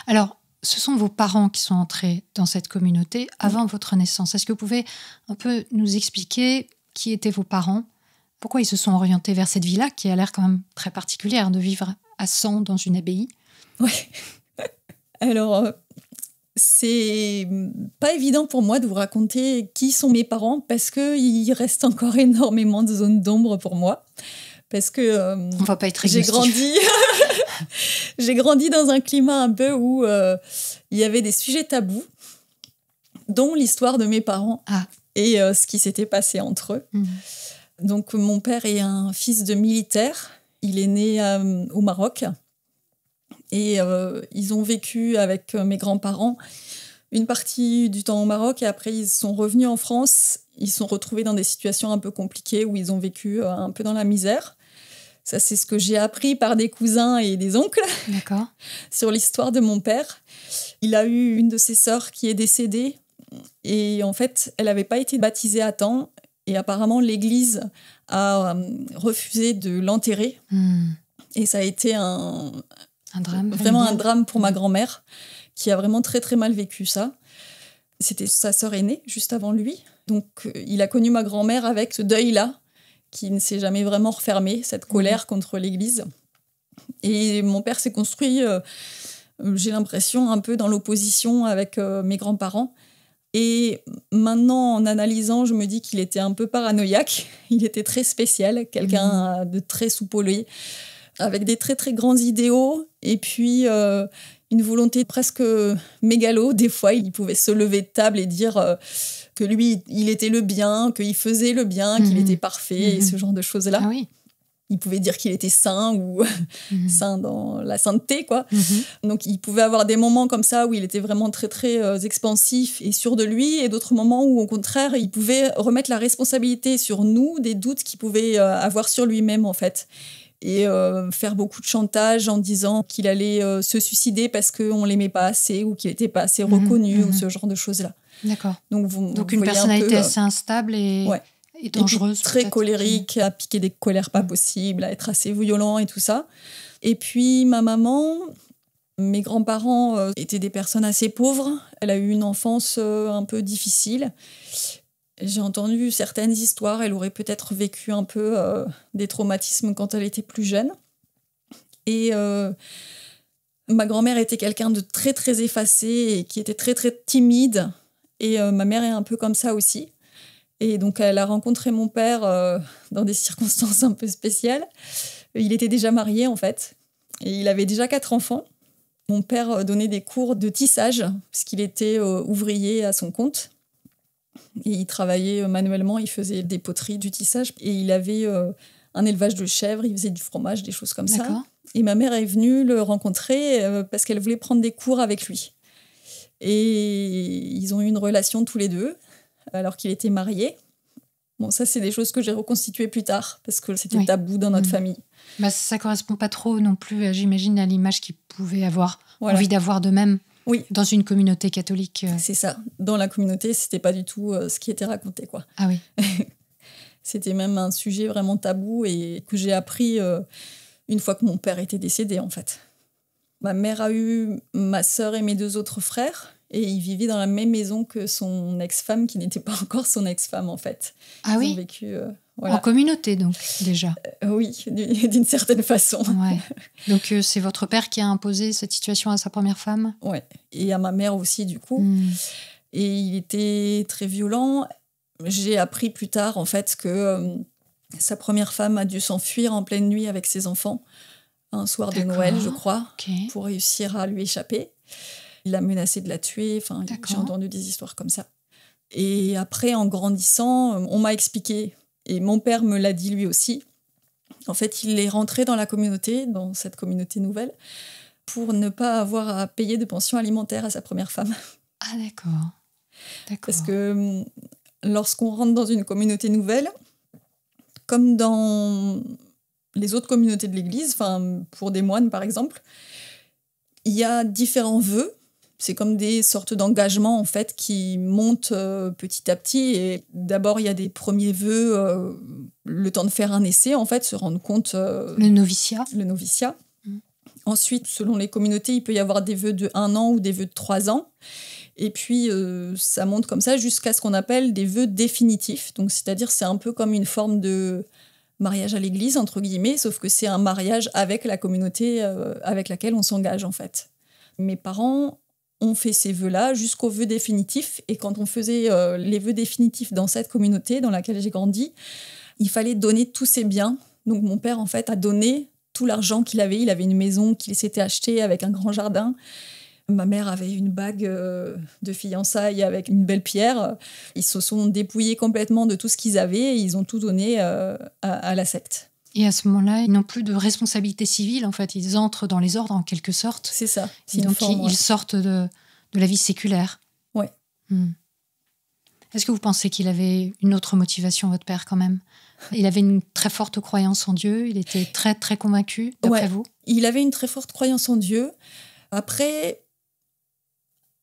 [SPEAKER 1] Alors,
[SPEAKER 2] ce sont vos parents qui sont entrés dans cette communauté avant votre naissance. Est-ce que vous pouvez un peu nous expliquer qui étaient vos parents Pourquoi ils se sont orientés vers cette vie-là qui a l'air quand même
[SPEAKER 1] très particulière de vivre à 100 dans une abbaye Oui. Alors, euh, c'est pas évident pour moi de vous raconter qui sont mes parents parce qu'il reste encore énormément de zones d'ombre pour moi. Parce que euh, j'ai grandi, j'ai grandi dans un climat un peu où euh, il y avait des sujets tabous, dont l'histoire de mes parents ah. et euh, ce qui s'était passé entre eux. Mmh. Donc mon père est un fils de militaire. Il est né au Maroc et euh, ils ont vécu avec euh, mes grands-parents une partie du temps au Maroc et après ils sont revenus en France. Ils sont retrouvés dans des situations un peu compliquées où ils ont vécu euh, un peu dans la misère. Ça, c'est ce que j'ai appris par des cousins et des oncles sur l'histoire de mon père. Il a eu une de ses sœurs qui est décédée et en fait, elle n'avait pas été baptisée à temps et apparemment l'Église a refusé de l'enterrer. Hmm. Et ça a été un, drame. Vraiment un drame pour ma grand-mère, qui a vraiment très très mal vécu ça. C'était sa sœur aînée, juste avant lui. Donc euh, il a connu ma grand-mère avec ce deuil-là, qui ne s'est jamais vraiment refermé, cette colère contre l'Église. Et mon père s'est construit, euh, euh, j'ai l'impression, un peu dans l'opposition avec mes grands-parents. Et maintenant, en analysant, je me dis qu'il était un peu paranoïaque. Il était très spécial, quelqu'un de très soupolé, avec des très très grands idéaux et puis euh, une volonté presque mégalo. Des fois, il pouvait se lever de table et dire euh, que lui, il était le bien, qu'il faisait le bien, qu'il mhm. était parfait et mhm. ce genre de choses-là. Ah il pouvait dire qu'il était saint ou mhm. saint dans la sainteté, quoi. Donc, il pouvait avoir des moments comme ça où il était vraiment très, très euh, expansif et sûr de lui, et d'autres moments où, au contraire, il pouvait remettre la responsabilité sur nous des doutes qu'il pouvait avoir sur lui-même, en fait et euh, faire beaucoup de chantage en disant qu'il allait euh, se suicider parce qu'on l'aimait pas assez ou qu'il n'était pas assez mhm, reconnu ou mhm. ce genre de choses-là. D'accord. Donc, Donc une personnalité euh, assez instable et, dangereuse. très colérique, à piquer des colères pas possibles, à être assez violent et tout ça. Et puis ma maman, mes grands-parents étaient des personnes assez pauvres. Elle a eu une enfance un peu difficile. J'ai entendu certaines histoires, elle aurait peut-être vécu un peu euh, des traumatismes quand elle était plus jeune. Et euh, ma grand-mère était quelqu'un de très très effacé et qui était très très timide. Et euh, ma mère est un peu comme ça aussi. Et donc elle a rencontré mon père dans des circonstances un peu spéciales. Il était déjà marié en fait. Et il avait déjà quatre enfants. Mon père donnait des cours de tissage, puisqu'il était ouvrier à son compte. Et il travaillait euh, manuellement, il faisait des poteries, du tissage, et il avait euh, un élevage de chèvres, il faisait du fromage, des choses comme ça. Et ma mère est venue le rencontrer euh, parce qu'elle voulait prendre des cours avec lui. Et ils ont eu une relation tous les deux, alors qu'il était marié. Bon, ça, c'est des choses que j'ai reconstituées plus tard, parce que c'était tabou dans notre mm. famille. Bah,
[SPEAKER 2] ça correspond pas trop non plus, j'imagine, à l'image qu'il pouvait avoir, envie d'avoir de même. Oui. Dans une communauté
[SPEAKER 1] catholique. Euh. C'est ça. Dans la communauté, c'était pas du tout euh, ce qui était raconté, quoi. Ah oui. c'était même un sujet vraiment tabou et que j'ai appris euh, une fois que mon père était décédé, en fait. Ma mère a eu ma sœur et mes deux autres frères. Et ils vivaient dans la même maison que son ex-femme, qui n'était pas encore son ex-femme en fait. Ah ils ah oui. Ont vécu,
[SPEAKER 2] en communauté, donc, déjà. Euh, oui, d'une certaine façon. Donc, euh, c'est votre père qui a imposé cette situation à sa première femme Oui, et
[SPEAKER 1] à ma mère aussi, du coup. Hmm. Et il était très violent. J'ai appris plus tard, en fait, que euh, sa première femme a dû s'enfuir en pleine nuit avec ses enfants, un soir de Noël, je crois, pour réussir à lui échapper. Il a menacé de la tuer. Enfin, j'ai entendu des histoires comme ça. Et après, en grandissant, on m'a expliqué et mon père me l'a dit lui aussi. En fait, il est rentré dans la communauté, dans cette communauté nouvelle, pour ne pas avoir à payer de pension alimentaire à sa première femme. Ah
[SPEAKER 2] d'accord.
[SPEAKER 1] Parce que hum, lorsqu'on rentre dans une communauté nouvelle, comme dans les autres communautés de l'Église, enfin pour des moines par exemple, il y a différents vœux c'est comme des sortes d'engagements en fait qui montent euh, petit à petit. Et d'abord, il y a des premiers vœux, euh, le temps de faire un essai en fait, se rendre compte. Euh, le noviciat. Le noviciat. Mm. Ensuite, selon les communautés, il peut y avoir des vœux de un an ou des vœux de trois ans. Et puis, ça monte comme ça jusqu'à ce qu'on appelle des vœux définitifs. Donc, c'est-à-dire, c'est un peu comme une forme de mariage à l'église, entre guillemets, sauf que c'est un mariage avec la communauté avec laquelle on s'engage, en fait. Mes parents on fait ces vœux-là jusqu'au vœu définitif. Et quand on faisait euh, les vœux définitifs dans cette communauté dans laquelle j'ai grandi, il fallait donner tous ses biens. Donc mon père, en fait, a donné tout l'argent qu'il avait. Il avait une maison qu'il s'était achetée avec un grand jardin. Ma mère avait une bague euh, de fiançailles avec une belle pierre. Ils se sont dépouillés complètement de tout ce qu'ils avaient et ils ont tout donné euh, à la secte. Et à ce moment-là, ils n'ont plus de
[SPEAKER 2] responsabilité civile, en fait. Ils entrent dans les ordres, en quelque sorte. C'est ça. ils, sortent de, la vie séculaire. Ouais. Hmm. Est-ce que vous pensez qu'il avait une autre motivation, votre père, quand même Il avait une très forte croyance en Dieu. Il était très, très convaincu,
[SPEAKER 1] d'après vous Il avait une très forte croyance en Dieu. Après,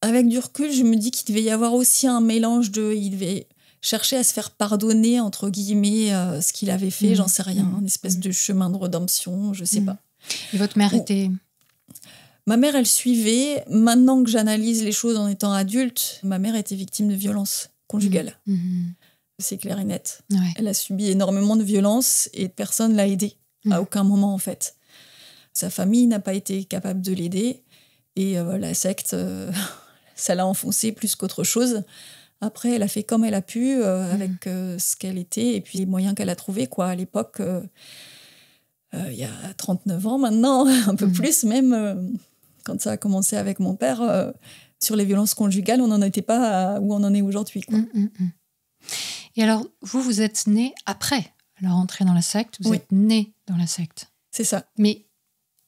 [SPEAKER 1] avec du recul, je me dis qu'il devait y avoir aussi un mélange de. Il chercher à se faire pardonner, entre guillemets, euh, ce qu'il avait fait, mm. j'en sais rien, mm. une espèce mm. de chemin de redemption, je sais pas. Et votre mère était. Ma mère, elle suivait. Maintenant que j'analyse les choses en étant adulte, ma mère était victime de violences conjugales. C'est clair et net. Elle a subi énormément de violences et personne l'a aidée, à aucun moment en fait. Sa famille n'a pas été capable de l'aider et euh, la secte, euh, ça l'a enfoncée plus qu'autre chose. Après, elle a fait comme elle a pu euh, mm. avec euh, ce qu'elle était et puis les moyens qu'elle a trouvés. Quoi. À l'époque, euh, il y a 39 ans maintenant, un peu mm. plus même, quand ça a commencé avec mon père, sur les violences conjugales, on n'en était pas où on en est aujourd'hui. Mm, et alors,
[SPEAKER 2] vous, vous êtes né après leur entrée dans la secte, vous êtes né dans la secte. C'est ça. Mais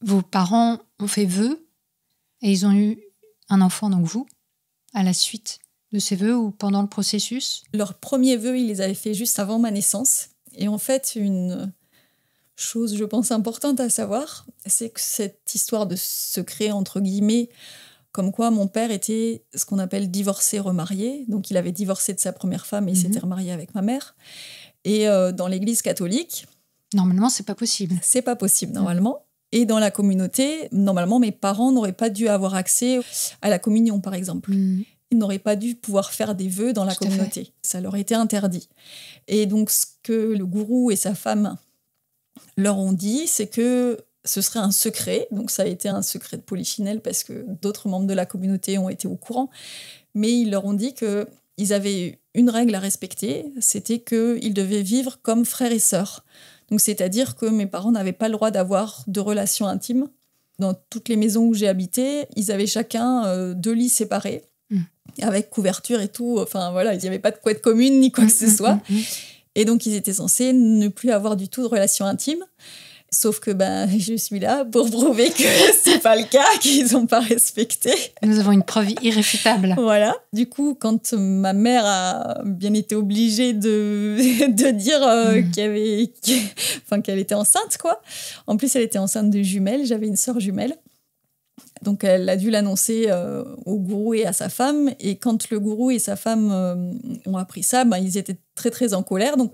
[SPEAKER 2] vos parents ont fait vœu et ils ont eu un enfant,
[SPEAKER 1] donc vous, à la suite de ses vœux ou pendant le processus Leur premier vœu, il les avait fait juste avant ma naissance. Et en fait, une chose, je pense, importante à savoir, c'est que cette histoire de secret, entre guillemets, comme quoi mon père était ce qu'on appelle divorcé remarié, donc il avait divorcé de sa première femme et il s'était mhm. remarié avec ma mère. Et euh, dans l'Église catholique, normalement c'est pas possible. C'est pas possible normalement. Et dans la communauté, normalement mes parents n'auraient pas dû avoir accès à la communion par exemple. Mhm n'auraient pas dû pouvoir faire des vœux dans la communauté. Ça leur était interdit. Et donc, ce que le gourou et sa femme leur ont dit, c'est que ce serait un secret. Donc, ça a été un secret de Polychinelle parce que d'autres membres de la communauté ont été au courant. Mais ils leur ont dit que ils avaient une règle à respecter, c'était qu'ils devaient vivre comme frères et sœurs. Donc, c'est-à-dire que mes parents n'avaient pas le droit d'avoir de relations intimes. Dans toutes les maisons où j'ai habité, ils avaient chacun euh, deux lits séparés Mm. avec couverture et tout. Enfin voilà, il n'y avait pas de couette commune ni quoi que ce mm, mm, soit. Et donc ils étaient censés ne plus avoir du tout de relation intime. Sauf que ben, je suis là pour prouver que c'est pas le cas, qu'ils n'ont pas respecté. Nous avons une preuve irréfutable. voilà. Du coup, quand ma mère a bien été obligée de, dire euh, qu'elle qu'elle était enceinte, quoi. En plus, elle était enceinte de jumelles. J'avais une sœur jumelle. Donc elle a dû l'annoncer euh, au gourou et à sa femme. Et quand le gourou et sa femme euh, ont appris ça, ben, ils étaient très très en colère. Donc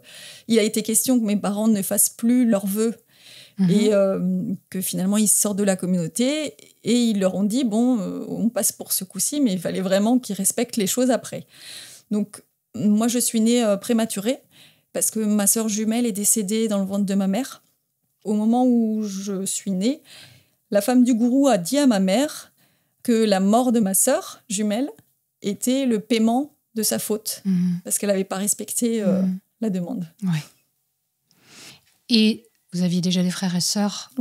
[SPEAKER 1] il a été question que mes parents ne fassent plus leurs vœux mhm. et euh, que finalement ils sortent de la communauté. Et ils leur ont dit bon, on passe pour ce coup-ci, mais il fallait vraiment qu'ils respectent les choses après. Donc moi je suis née prématurée parce que ma sœur jumelle est décédée dans le ventre de ma mère. Au moment où je suis née, la femme du gourou a dit à ma mère que la mort de ma sœur jumelle était le paiement de sa faute, mhm. parce qu'elle n'avait pas respecté euh, mhm.
[SPEAKER 2] la demande. Ouais. Et vous aviez déjà des frères et sœurs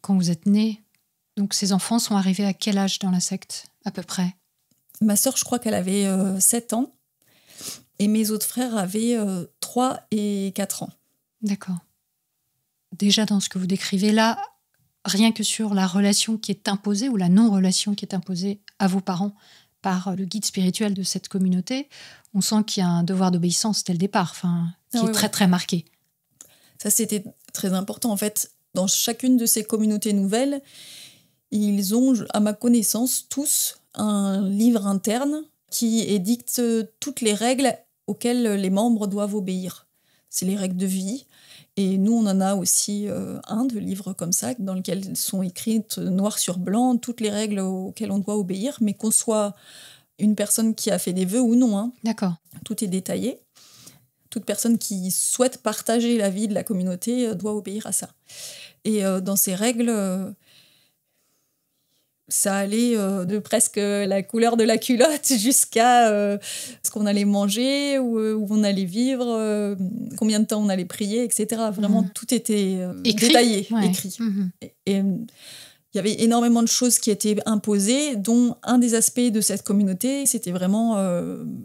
[SPEAKER 2] quand vous êtes nés. Donc ces enfants sont arrivés à quel âge dans la secte, à peu près
[SPEAKER 1] Ma sœur, je crois qu'elle avait 7 euh, ans, et mes autres frères avaient 3 euh, et 4 ans. D'accord. Déjà dans ce que vous décrivez là,
[SPEAKER 2] rien que sur la relation qui est imposée ou la non-relation qui est imposée à vos parents par euh, le guide spirituel de cette communauté, on sent qu'il y a un devoir d'obéissance dès le départ, qui ah est très très marqué.
[SPEAKER 1] Ça, c'était très important. En fait, dans chacune de ces communautés nouvelles, ils ont, à ma connaissance, tous un livre interne qui édicte toutes les règles auxquelles les membres doivent obéir c'est les règles de vie. Et nous, on en a aussi euh, un de livres comme ça, dans lequel sont écrites noir sur blanc toutes les règles auxquelles on doit obéir, mais qu'on soit une personne qui a fait des vœux ou non. Hein. D'accord. Tout est détaillé. Toute personne qui souhaite partager la vie de la communauté euh, doit obéir à ça. Et euh, dans ces règles, ça allait euh, de presque la couleur de la culotte jusqu'à euh, ce qu'on allait manger, euh, où, on allait vivre, combien de temps on allait prier, etc. Vraiment, mhm. tout était détaillé, écrit. Mhm. Et il y avait énormément de choses qui étaient imposées, dont un des aspects de cette communauté, c'était vraiment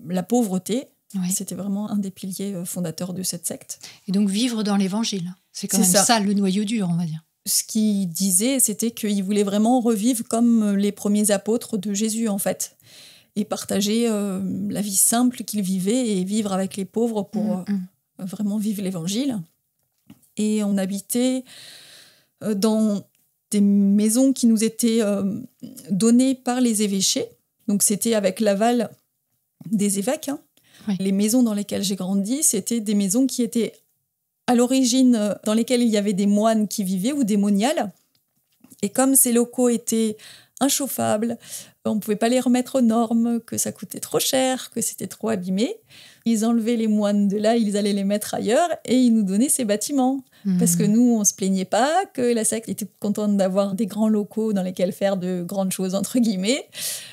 [SPEAKER 1] la pauvreté. C'était vraiment un des piliers fondateurs de cette secte. Et donc vivre dans l'évangile, c'est quand même ça le noyau dur, on va dire ce qu'il disait, c'était qu'il voulait vraiment revivre comme euh, les premiers apôtres de Jésus, en fait, et partager euh, la vie simple qu'ils vivaient et vivre avec les pauvres pour mm, mm. Euh, vraiment vivre l'évangile. Et on habitait dans des maisons qui nous étaient données par les évêchés. Donc c'était avec l'aval des évêques. Hein. Les maisons dans lesquelles j'ai grandi, c'était des maisons qui étaient à l'origine euh, dans lesquels il y avait des moines qui vivaient ou des moniales. Et comme ces locaux étaient inchauffables, euh, on ne pouvait pas les remettre aux normes, que ça coûtait trop cher, que c'était trop abîmé. Ils enlevaient les moines de là, ils allaient les mettre ailleurs et ils nous donnaient ces bâtiments. Mmh. Parce que nous, on se plaignait pas, que la secte était contente d'avoir des grands locaux dans lesquels faire de grandes choses, entre guillemets.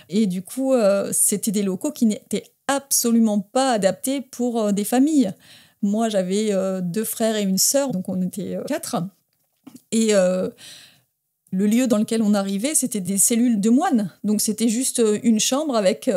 [SPEAKER 1] Et du coup, euh, c'était des locaux qui n'étaient absolument pas adaptés pour des familles. Moi, j'avais euh, deux frères et une sœur, donc on était euh, quatre. Et euh, le lieu dans lequel on arrivait, c'était des cellules de moines. Donc c'était juste une chambre avec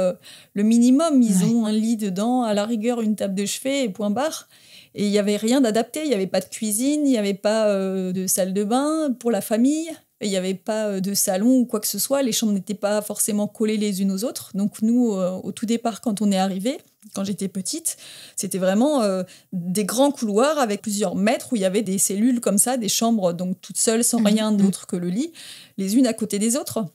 [SPEAKER 1] le minimum. Ils ont un lit dedans, à la rigueur une table de chevet et point barre. Et il n'y avait rien d'adapté. Il n'y avait pas de cuisine, il n'y avait pas de salle de bain pour la famille. Il n'y avait pas euh, de salon ou quoi que ce soit. Les chambres n'étaient pas forcément collées les unes aux autres. Donc nous, euh, au tout départ, quand on est arrivé, quand j'étais petite, c'était vraiment euh, des grands couloirs avec plusieurs mètres où il y avait des cellules comme ça, des chambres donc toutes seules, sans mmh. rien mmh. d'autre que le lit, les unes à côté des autres.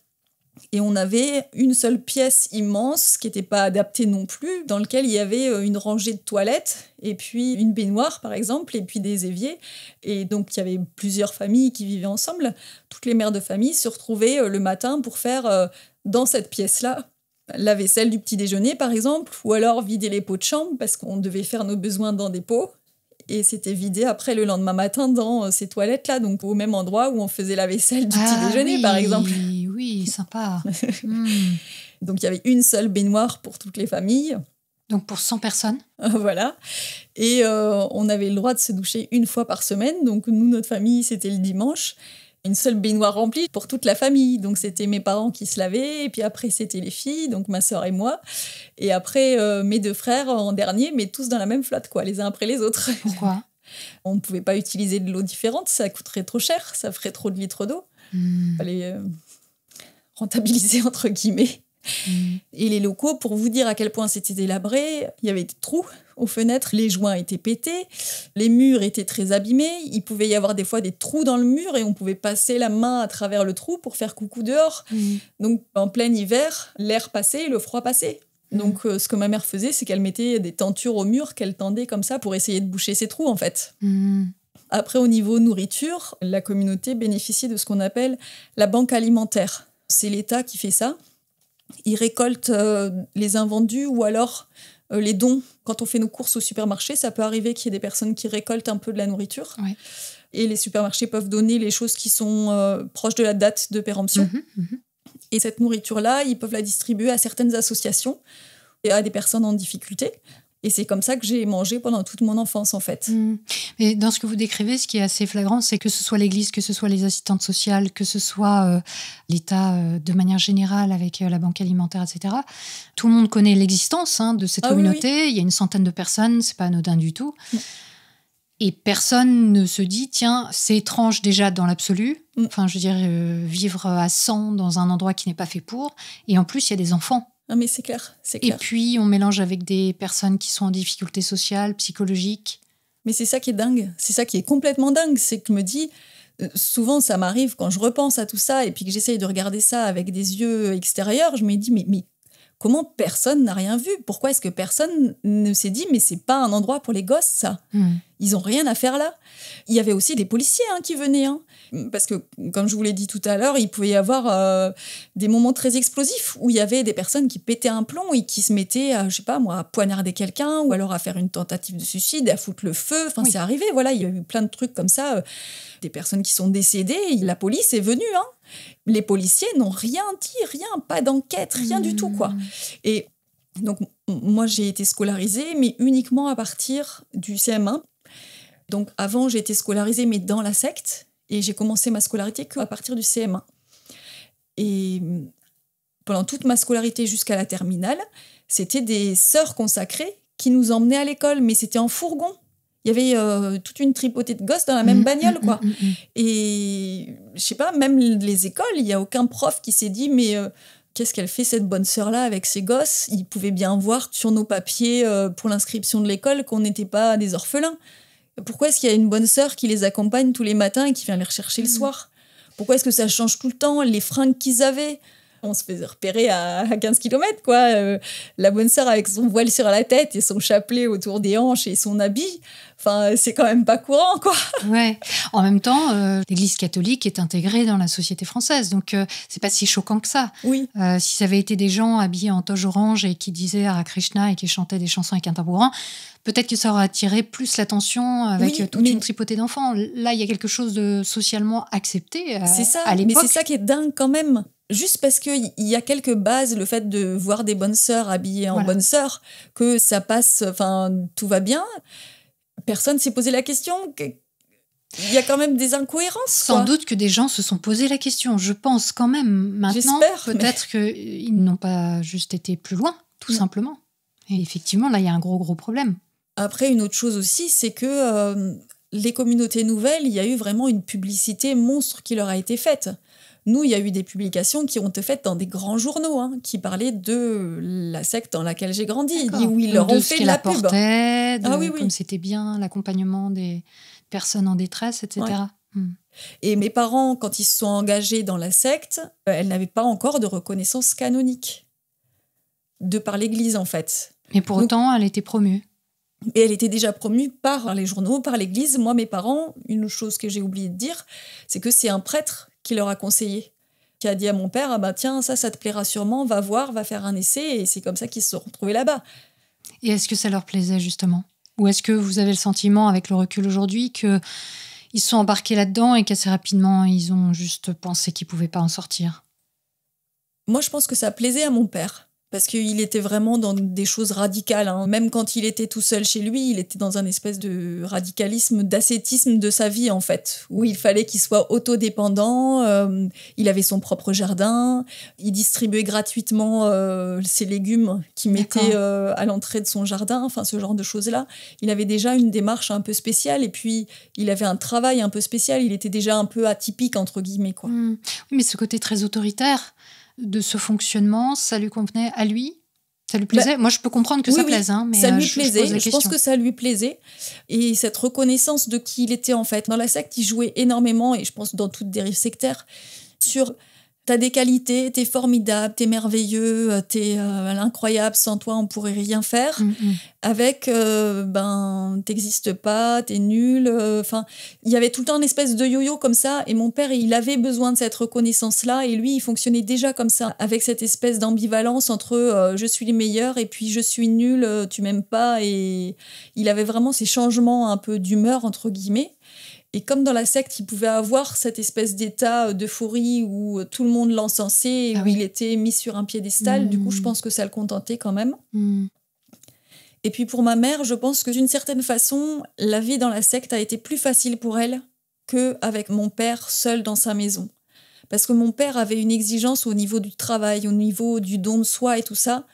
[SPEAKER 1] Et on avait une seule pièce immense qui n'était pas adaptée non plus, dans laquelle il y avait euh, une rangée de toilettes et puis une baignoire par exemple et puis des éviers. Et donc il y avait plusieurs familles qui vivaient ensemble. Toutes les mères de famille se retrouvaient euh, le matin pour faire euh, dans cette pièce-là la vaisselle du petit déjeuner par exemple, ou alors vider les pots de chambre parce qu'on devait faire nos besoins dans des pots et c'était vidé après le lendemain matin dans ces toilettes-là, donc au même endroit où on faisait la vaisselle du petit ah déjeuner, par exemple oui, sympa. Hmm. Donc il y avait une seule baignoire pour toutes les familles. Donc pour 100 personnes. voilà. Et euh, on avait le droit de se doucher une fois par semaine. Donc nous, notre famille, c'était le dimanche. Une seule baignoire remplie pour toute la famille. Donc c'était mes parents qui se lavaient, et puis après c'était les filles, donc ma soeur et moi. Et après euh, mes deux frères en dernier, mais tous dans la même flotte, quoi, les uns après les autres. Pourquoi On ne pouvait pas utiliser de l'eau différente, ça coûterait trop cher, ça ferait trop de litres d'eau. Hmm. Allez rentabiliser entre guillemets. Mm. Et les locaux, pour vous dire à quel point c'était délabré, il y avait des trous aux fenêtres, les joints étaient pétés, les murs étaient très abîmés, il pouvait y avoir des fois des trous dans le mur et on pouvait passer la main à travers le trou pour faire coucou dehors. Mm. Donc en plein hiver, l'air passait et le froid passait. Mm. Donc, euh, ce que ma mère faisait, c'est qu'elle mettait des tentures au mur qu'elle tendait comme ça pour essayer de boucher ces trous, en fait. Après, au niveau nourriture, la communauté bénéficie de ce qu'on appelle la banque alimentaire c'est l'État qui fait ça. Il récolte euh, les invendus ou alors euh, les dons. Quand on fait nos courses au supermarché, ça peut arriver qu'il y ait des personnes qui récoltent un peu de la nourriture. Et les supermarchés peuvent donner les choses qui sont euh, proches de la date de péremption. Mhm, mhm. Et cette nourriture-là, ils peuvent la distribuer à certaines associations et à des personnes en difficulté. Et c'est comme ça que j'ai mangé pendant toute mon enfance, en fait. Mm. Mais dans ce que vous décrivez, ce qui est assez flagrant, c'est que ce soit l'Église, que ce soit les assistantes sociales,
[SPEAKER 2] que ce soit euh, l'État euh, de manière générale avec euh, la banque alimentaire, etc. Tout le monde connaît l'existence hein, de cette ah communauté. Il y a une centaine de personnes, c'est pas anodin du tout. Mm. Et personne ne se dit, tiens, c'est étrange déjà dans l'absolu. Mm. Enfin, je veux vivre à 100 dans un endroit qui n'est pas fait pour. Et en plus, il y a des enfants mais c'est clair, c'est Et puis, on mélange avec des personnes qui sont en difficulté sociale, psychologique.
[SPEAKER 1] Mais c'est ça qui est dingue. C'est ça qui est complètement dingue. C'est que je me dis, euh, souvent ça m'arrive quand je repense à tout ça et puis que j'essaye de regarder ça avec des yeux extérieurs, je me dis mais, mais Comment personne n'a rien vu Pourquoi est-ce que personne ne s'est dit mais c'est pas un endroit pour les gosses ça hmm. Ils ont rien à faire là. Il y avait aussi des policiers hein, qui venaient hein. parce que comme je vous l'ai dit tout à l'heure, il pouvait y avoir euh, des moments très explosifs où il y avait des personnes qui pétaient un plomb et qui se mettaient à, je sais pas moi à poignarder quelqu'un ou alors à faire une tentative de suicide, à foutre le feu. Enfin c'est arrivé. Voilà, il y a eu plein de trucs comme ça. Euh, des personnes qui sont décédées, la police est venue. Hein les policiers n'ont rien dit, rien, pas d'enquête, rien du tout, quoi. Mmh. Et donc, moi, j'ai été scolarisée, mais uniquement à partir du CM1. Donc, avant, j'ai été scolarisée, mais dans la secte. Et j'ai commencé ma scolarité qu'à partir du CM1. Et mmh, pendant toute ma scolarité jusqu'à la terminale, c'était des sœurs consacrées qui nous emmenaient à l'école, mais c'était en fourgon il y avait euh, toute une tripotée de gosses dans la même mm, bagnole, mm, quoi. Mm, et je sais pas, même les écoles, il n'y a aucun prof qui s'est dit, mais euh, qu'est-ce qu'elle fait cette bonne sœur-là avec ses gosses Ils pouvaient bien voir sur nos papiers euh, pour l'inscription de l'école qu'on n'était pas des orphelins. Pourquoi est-ce qu'il y a une bonne sœur qui les accompagne tous les matins et qui vient les rechercher le soir Pourquoi est-ce que ça change tout le temps Les fringues qu'ils avaient on se faisait repérer à 15 km, quoi. Euh, la bonne sœur avec son voile sur la tête et son chapelet autour des hanches et son habit. Enfin, c'est quand même pas courant, quoi. Ouais. En même temps, euh, l'Église catholique est intégrée dans
[SPEAKER 2] la société française, donc euh, c'est pas si choquant que ça. Oui. si ça avait été des gens habillés en toge orange et qui disaient à Krishna et qui chantaient des chansons avec un tambourin, peut-être que ça aurait attiré plus l'attention avec toute une tripotée d'enfants. Là, il y a quelque chose de socialement accepté. c'est ça. À mais c'est ça
[SPEAKER 1] qui est dingue quand même juste parce qu'il y a quelques bases, le fait de voir des bonnes sœurs habillées en bonnes sœurs, que ça passe, enfin, tout va bien, personne s'est posé la question. Il y a quand même des incohérences. Sans doute
[SPEAKER 2] que des gens se sont posés la question, je pense quand même. Maintenant, peut-être qu'ils euh, n'ont pas juste été plus
[SPEAKER 1] loin, tout mm. simplement. Et effectivement, là, il y a un gros, gros problème. Après, une autre chose aussi, c'est que euh, les communautés nouvelles, il y a eu vraiment une publicité monstre qui leur a été faite. Nous, il y a eu des publications qui ont été faites dans des grands journaux, hein, qui parlaient de la secte dans laquelle j'ai grandi, où ils leur ont fait de la pub. ah, oui, oui. Comme
[SPEAKER 2] c'était bien
[SPEAKER 1] l'accompagnement des personnes en détresse, etc. Hmm. Et mes parents, quand ils se sont engagés dans la secte, euh, elle n'avait pas encore de reconnaissance canonique, de par l'Église en fait. Mais pour
[SPEAKER 2] autant, elle était promue.
[SPEAKER 1] Et elle était déjà promue par les journaux, par l'Église. Moi, mes parents, une chose que j'ai oublié de dire, c'est que c'est un prêtre qui leur a conseillé, qui a dit à mon père, ah bah tiens, ça, ça te plaira sûrement, va voir, va faire un essai, et c'est comme ça qu'ils se sont retrouvés là-bas.
[SPEAKER 2] Et est-ce que ça leur plaisait justement Ou est-ce que vous avez le sentiment, avec le recul aujourd'hui, que ils sont embarqués là-dedans et qu'assez rapidement, ils ont juste
[SPEAKER 1] pensé qu'ils pouvaient pas
[SPEAKER 2] en sortir
[SPEAKER 1] Moi, je pense que ça plaisait à mon père parce qu'il était vraiment dans des choses radicales. Hein. Même quand il était tout seul chez lui, il était dans un espèce de radicalisme, d'ascétisme de sa vie en fait, où il fallait qu'il soit autodépendant. Euh, il avait son propre jardin, il distribuait gratuitement euh, ses légumes qu'il mettait euh, à l'entrée de son jardin, enfin ce genre de choses-là. Il avait déjà une démarche un peu spéciale et puis il avait un travail un peu spécial. Il était déjà un peu atypique entre guillemets quoi. Mmh. mais ce côté très autoritaire de ce fonctionnement, ça lui convenait à lui
[SPEAKER 2] ça lui plaisait bah, Moi, je peux comprendre que ça plaise. Hein, mais ça euh, lui plaisait. Je, je pense que
[SPEAKER 1] ça lui plaisait. Et cette reconnaissance de qui il était en fait. Dans la secte, il jouait énormément, et je pense dans toute dérive sectaires, sur t'as des qualités, t'es formidable, t'es merveilleux, euh, t'es euh, incroyable, sans toi on pourrait rien faire. Mm, mm. Avec, euh, ben, t'existes pas, t'es nul. Euh, enfin, il y avait tout le temps une espèce de yo-yo comme ça. Et mon père, il avait besoin de cette reconnaissance-là. Et lui, il fonctionnait déjà comme ça, avec cette espèce d'ambivalence entre je suis le meilleur » et puis je suis nul, tu m'aimes pas. Et il avait vraiment ces changements un peu d'humeur, entre guillemets. Et comme dans la secte, il pouvait avoir cette espèce d'état euh, d'euphorie où euh, tout le monde l'encensait, ah où il était mis sur un piédestal, du coup, je mm. pense que ça le contentait quand même. Mm. Et puis pour ma mère, je pense que d'une certaine façon, la vie dans la secte a été plus facile pour elle que avec mon père seul dans sa maison. Parce que mon père avait une exigence au niveau du travail, au niveau du don de soi et tout ça.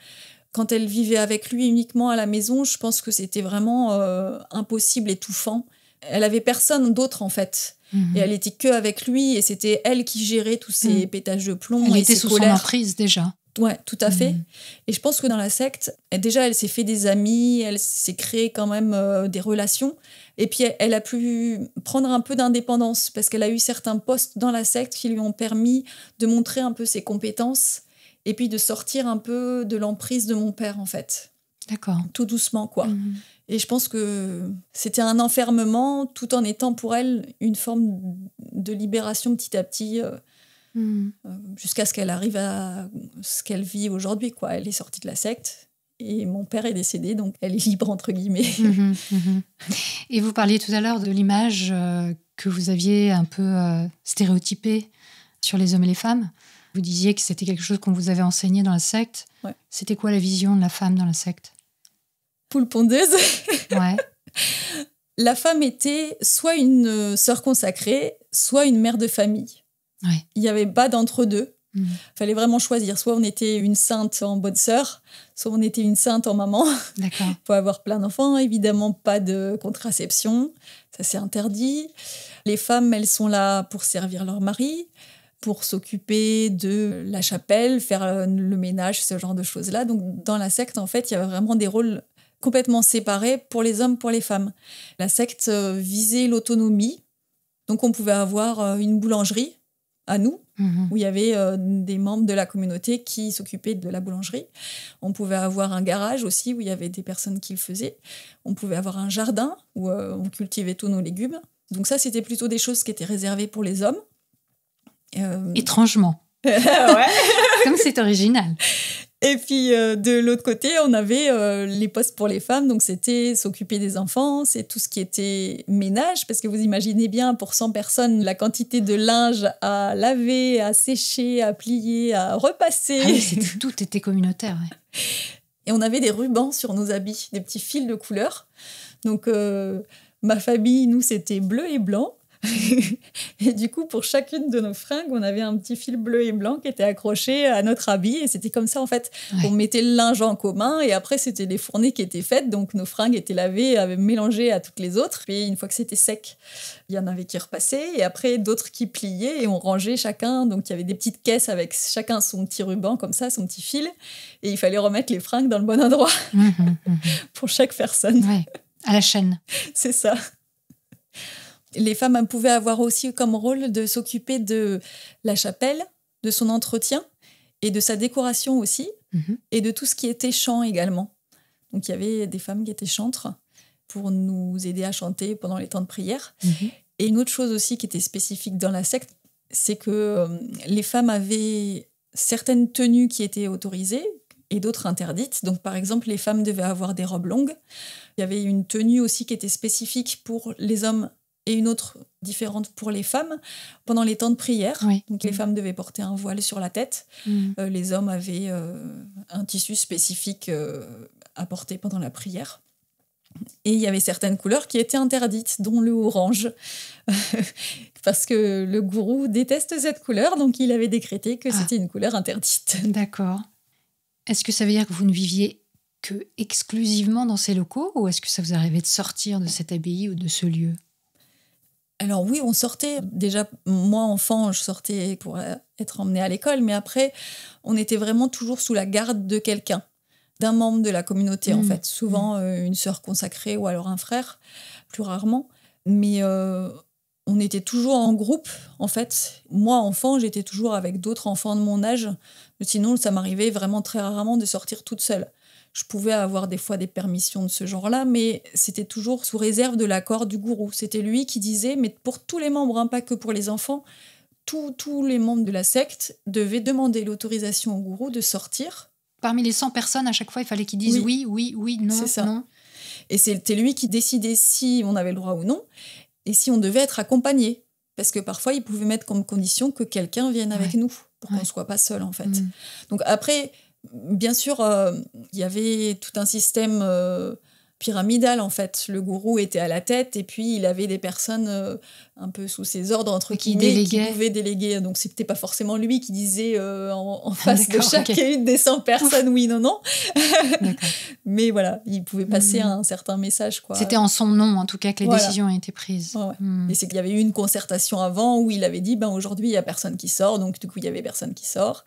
[SPEAKER 1] Quand elle vivait avec lui uniquement à la maison, je pense que c'était vraiment euh, impossible, étouffant elle avait personne d'autre en fait. Mhm. Et elle était que avec lui et c'était elle qui gérait tous ces mhm. pétages de plomb. Elle était sous son déjà. Oui, tout à fait. Mhm. Et je pense que dans la secte, déjà, elle s'est fait des amis, elle s'est créée quand même euh, des relations. Et puis, elle, a pu prendre un peu d'indépendance parce qu'elle a eu certains postes dans la secte qui lui ont permis de montrer un peu ses compétences et puis de sortir un peu de l'emprise de mon père, en fait. D'accord. Tout doucement, quoi. Et je pense que c'était un enfermement tout en étant pour elle une forme de libération petit à petit. Euh, mm. euh, jusqu'à ce qu'elle arrive à ce qu'elle vit aujourd'hui quoi elle est sortie de la secte et mon père est décédé, donc elle est libre entre guillemets. Mhm, mhm. Et
[SPEAKER 2] vous parliez tout à l'heure de l'image euh, que vous aviez un peu stéréotypée sur les hommes et les femmes. Vous disiez que c'était quelque chose qu'on vous avait enseigné dans la secte. C'était quoi la
[SPEAKER 1] vision de la femme dans la secte poule pondeuse. la femme était soit une euh, sœur consacrée, soit une mère de famille. Il n'y avait pas d'entre-deux. Il mm. fallait vraiment choisir. Soit on était une sainte en bonne sœur, soit on était une sainte en maman. D'accord. avoir plein d'enfants, évidemment pas de contraception, ça c'est interdit. Les femmes, elles sont là pour servir leur mari, pour s'occuper de la chapelle, faire euh, le ménage, ce genre de choses-là. Donc dans la secte, en fait, il y avait vraiment des rôles complètement séparés pour les hommes, pour les femmes. La secte euh, visait l'autonomie. Donc on pouvait avoir euh, une boulangerie à nous, mhm. où il y avait euh, des membres de la communauté qui s'occupaient de la boulangerie. On pouvait avoir un garage aussi, où il y avait des personnes qui le faisaient. On pouvait avoir un jardin, où on cultivait tous nos légumes. Donc ça, c'était plutôt des choses qui étaient réservées pour les hommes. Étrangement. Comme c'est original. Et puis euh, de l'autre côté, on avait euh, les postes pour les femmes, donc c'était s'occuper des enfants, c'est tout ce qui était ménage, parce que vous imaginez bien pour 100 personnes la quantité de linge à laver, à sécher, à plier, à repasser. Ah tout était communautaire. Et on avait des rubans sur nos habits, des petits fils de couleur. Donc euh, ma famille, nous, c'était bleu et blanc. et du coup, pour chacune de nos fringues, on avait un petit fil bleu et blanc qui était accroché à notre habit. Et c'était comme ça, en fait. On mettait le linge en commun et après, c'était les fournées qui étaient faites. Donc, nos fringues étaient lavées, mélangées à toutes les autres. et une fois que c'était sec, il y en avait qui repassaient et après, d'autres qui pliaient et on rangeait chacun. Donc, il y avait des petites caisses avec chacun son petit ruban, comme ça, son petit fil. Et il fallait remettre les fringues dans le bon endroit
[SPEAKER 2] mmh, mmh, mmh.
[SPEAKER 1] pour chaque personne. Ouais. À la chaîne. C'est ça les femmes pouvaient avoir aussi comme rôle de s'occuper de la chapelle, de son entretien et de sa décoration aussi, mhm. et de tout ce qui était chant également. Donc il y avait des femmes qui étaient chantres pour nous aider à chanter pendant les temps de prière. Mhm. Et une autre chose aussi qui était spécifique dans la secte, c'est que euh, les femmes avaient certaines tenues qui étaient autorisées et d'autres interdites. Donc par exemple, les femmes devaient avoir des robes longues. Il y avait une tenue aussi qui était spécifique pour les hommes et une autre différente pour les femmes pendant les temps de prière. Donc les mm. femmes devaient porter un voile sur la tête, mm. euh, les hommes avaient euh, un tissu spécifique euh, à porter pendant la prière. Et il y avait certaines couleurs qui étaient interdites, dont le orange, parce que le gourou déteste cette couleur, donc il avait décrété que ah. c'était une couleur interdite. D'accord. Est-ce que ça veut dire que vous ne
[SPEAKER 2] viviez que exclusivement dans ces locaux, ou est-ce que ça vous arrivait de sortir de cette abbaye ou de ce lieu
[SPEAKER 1] alors oui, on sortait. Déjà, moi, enfant, je sortais pour euh, être emmenée à l'école, mais après, on était vraiment toujours sous la garde de quelqu'un, d'un membre de la communauté, en mmh. fait. Souvent mmh. euh, une sœur consacrée ou alors un frère, plus rarement. Mais euh, on était toujours en groupe, en fait. Moi, enfant, j'étais toujours avec d'autres enfants de mon âge. Sinon, ça m'arrivait vraiment très rarement de sortir toute seule. Je pouvais avoir des fois des permissions de ce genre-là, mais c'était toujours sous réserve de l'accord du gourou. C'était lui qui disait, mais pour tous les membres, hein, pas que pour les enfants, tous, tous les membres de la secte devaient demander l'autorisation au gourou de sortir. Parmi les 100 personnes, à chaque fois, il fallait qu'ils disent oui, oui, oui, non non, ça. non. Et c'était lui qui décidait si on avait le droit ou non, et si on devait être accompagné. Parce que parfois, il pouvait mettre comme condition que quelqu'un vienne avec nous, pour qu'on ne soit pas seul, en fait. Mm. Donc après, bien sûr, euh, il y avait tout un système euh, pyramidal en fait. Le gourou était à la tête et puis il avait des personnes euh, un peu sous ses ordres entre qui pouvait déléguer. Donc c'était pas forcément lui qui disait euh, en, ah, face de chacune des 100 personnes oui non non. Mais voilà, il pouvait passer hmm. un certain message quoi. C'était en
[SPEAKER 2] son nom en tout cas que les décisions
[SPEAKER 1] ont été prises. Hmm. Et c'est qu'il y avait eu une concertation avant où il avait dit ben aujourd'hui il y a personne qui sort donc du coup il y avait personne qui sort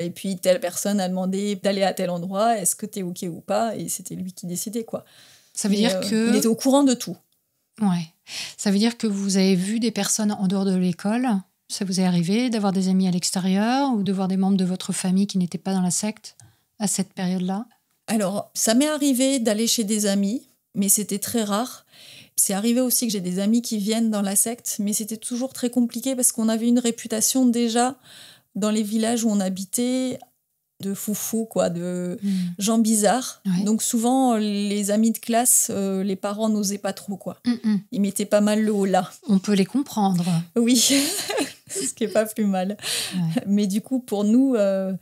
[SPEAKER 1] et puis telle personne a demandé d'aller à tel endroit, est-ce que tu es ok ou pas et c'était lui qui décidait quoi. Ça veut dire euh, que il était au courant de tout.
[SPEAKER 2] Ouais. Ça veut dire que vous avez vu des personnes en dehors de l'école Ça vous est arrivé d'avoir des amis à l'extérieur ou de voir des membres de votre famille qui n'étaient pas dans la secte à cette période-là
[SPEAKER 1] Alors, ça m'est arrivé d'aller chez des amis, mais c'était très rare. C'est arrivé aussi que j'ai des amis qui viennent dans la secte, mais c'était toujours très compliqué parce qu'on avait une réputation déjà dans les villages où on habitait de foufou, quoi, de mm. gens bizarres. Donc souvent, les amis de classe, euh, les parents n'osaient pas trop, quoi. Mm, mm. Ils mettaient pas mal le haut là. On peut les comprendre. Oui, ce qui n'est pas plus mal. Mais du coup, pour nous, ce euh,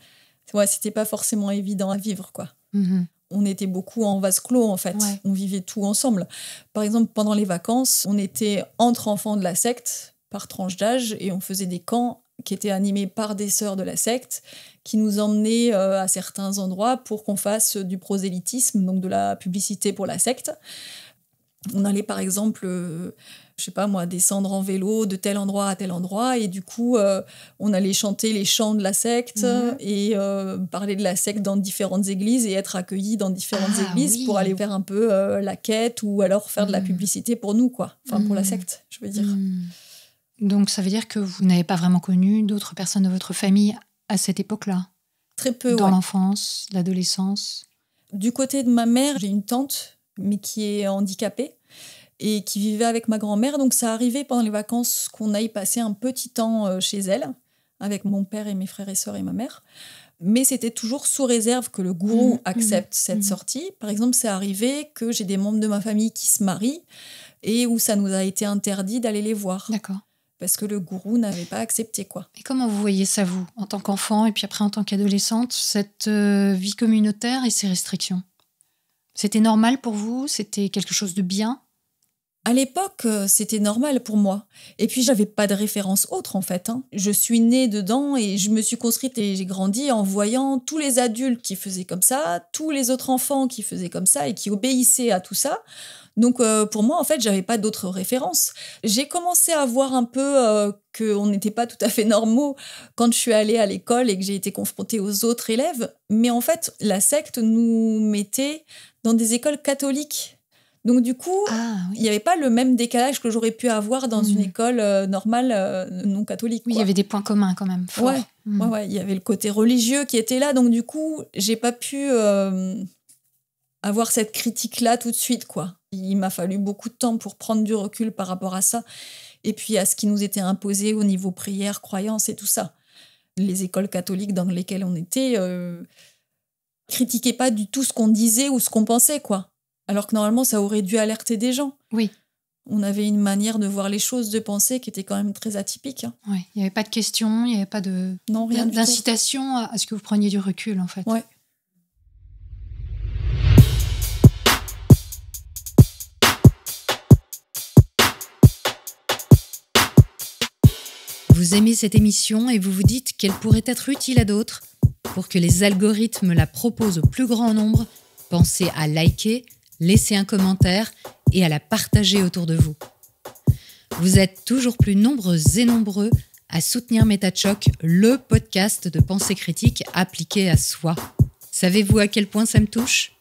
[SPEAKER 1] n'était c'était pas forcément évident à vivre, quoi. Mm-hmm. On était beaucoup en vase clos, en fait. On vivait tout ensemble. Par exemple, pendant les vacances, on était entre enfants de la secte, par tranche d'âge, et on faisait des camps qui était animé par des sœurs de la secte, qui nous emmenaient euh, à certains endroits pour qu'on fasse du prosélytisme, donc de la publicité pour la secte. On allait par exemple, euh, je sais pas moi, descendre en vélo de tel endroit à tel endroit, et du coup, euh, on allait chanter les chants de la secte mhm. et parler de la secte dans différentes églises et être accueillis dans différentes ah églises pour aller faire un peu la quête ou alors faire de la mhm. publicité pour nous, quoi. Enfin, pour la mhm. secte, je veux dire.
[SPEAKER 2] Donc ça veut dire que vous n'avez pas vraiment connu d'autres
[SPEAKER 1] personnes de votre famille à cette époque-là
[SPEAKER 2] Très peu. Dans l'enfance, l'adolescence
[SPEAKER 1] Du côté de ma mère, j'ai une tante, mais qui est handicapée et qui vivait avec ma grand-mère. Donc ça arrivait pendant les vacances qu'on aille passer un petit temps euh, chez elle, avec mon père et mes frères et sœurs et ma mère. Mais c'était toujours sous réserve que le gourou mmh, mmh, accepte cette mmh. sortie. Par exemple, c'est arrivé que j'ai des membres de ma famille qui se marient et où ça nous a été interdit d'aller les voir. D'accord parce que le gourou n'avait pas accepté quoi. Et comment vous
[SPEAKER 2] voyez ça vous, en tant qu'enfant et puis après en tant qu'adolescente, cette euh, vie communautaire et ses
[SPEAKER 1] restrictions C'était normal pour vous C'était quelque chose de bien à l'époque, euh, c'était normal pour moi. Et puis, j'avais pas de référence autre, en fait. Hein. Je suis née dedans et je me suis construite et j'ai grandi en voyant tous les adultes qui faisaient comme ça, tous les autres enfants qui faisaient comme ça et qui obéissaient à tout ça. Donc euh, pour moi, en fait, j'avais pas d'autres références. J'ai commencé à voir un peu que euh, qu'on n'était pas tout à fait normaux quand je suis allée à l'école et que j'ai été confrontée aux autres élèves. Mais en fait, la secte nous mettait dans des écoles catholiques. Donc du coup, ah, il n'y avait pas le même décalage que j'aurais pu avoir dans une hmm. école euh, normale non catholique. Oui, il y avait des points communs quand même. Hmm. Ouais, il y avait le côté religieux qui était là. Donc du coup, j'ai pas pu avoir cette critique-là tout de suite, quoi. Il m'a fallu beaucoup de temps pour prendre du recul par rapport à ça, et puis à ce qui nous était imposé au niveau prière, croyance et tout ça. Les écoles catholiques dans lesquelles on était euh, critiquaient pas du tout ce qu'on disait ou ce qu'on pensait, quoi. Alors que normalement, ça aurait dû alerter des gens. Oui. On avait une manière de voir les choses, de penser qui était quand même très atypique. Hein. il n'y avait pas de questions, il n'y avait pas
[SPEAKER 2] de non, rien d'incitation à, ce que vous preniez du recul, en fait. Ouais. aimez cette émission et vous vous dites qu'elle pourrait être utile à d'autres. Pour que les algorithmes la proposent au plus grand nombre, pensez à liker, laisser un commentaire et à la partager autour de vous. Vous êtes toujours plus nombreux et nombreux à soutenir MetaChoc, le podcast de pensée critique appliquée à soi. Savez-vous à quel point ça me touche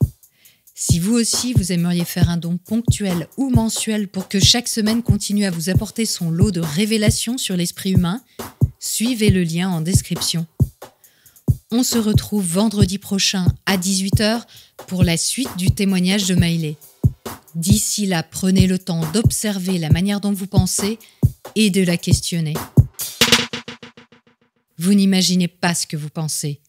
[SPEAKER 2] si vous aussi vous aimeriez faire un don ponctuel ou mensuel pour que chaque semaine continue à vous apporter son lot de révélations sur l'esprit humain, suivez le lien en description. On se retrouve vendredi prochain à 18h pour la suite du témoignage de Maïlé. D'ici là, prenez le temps d'observer la manière dont vous pensez et de la questionner. Vous n'imaginez pas ce que vous pensez.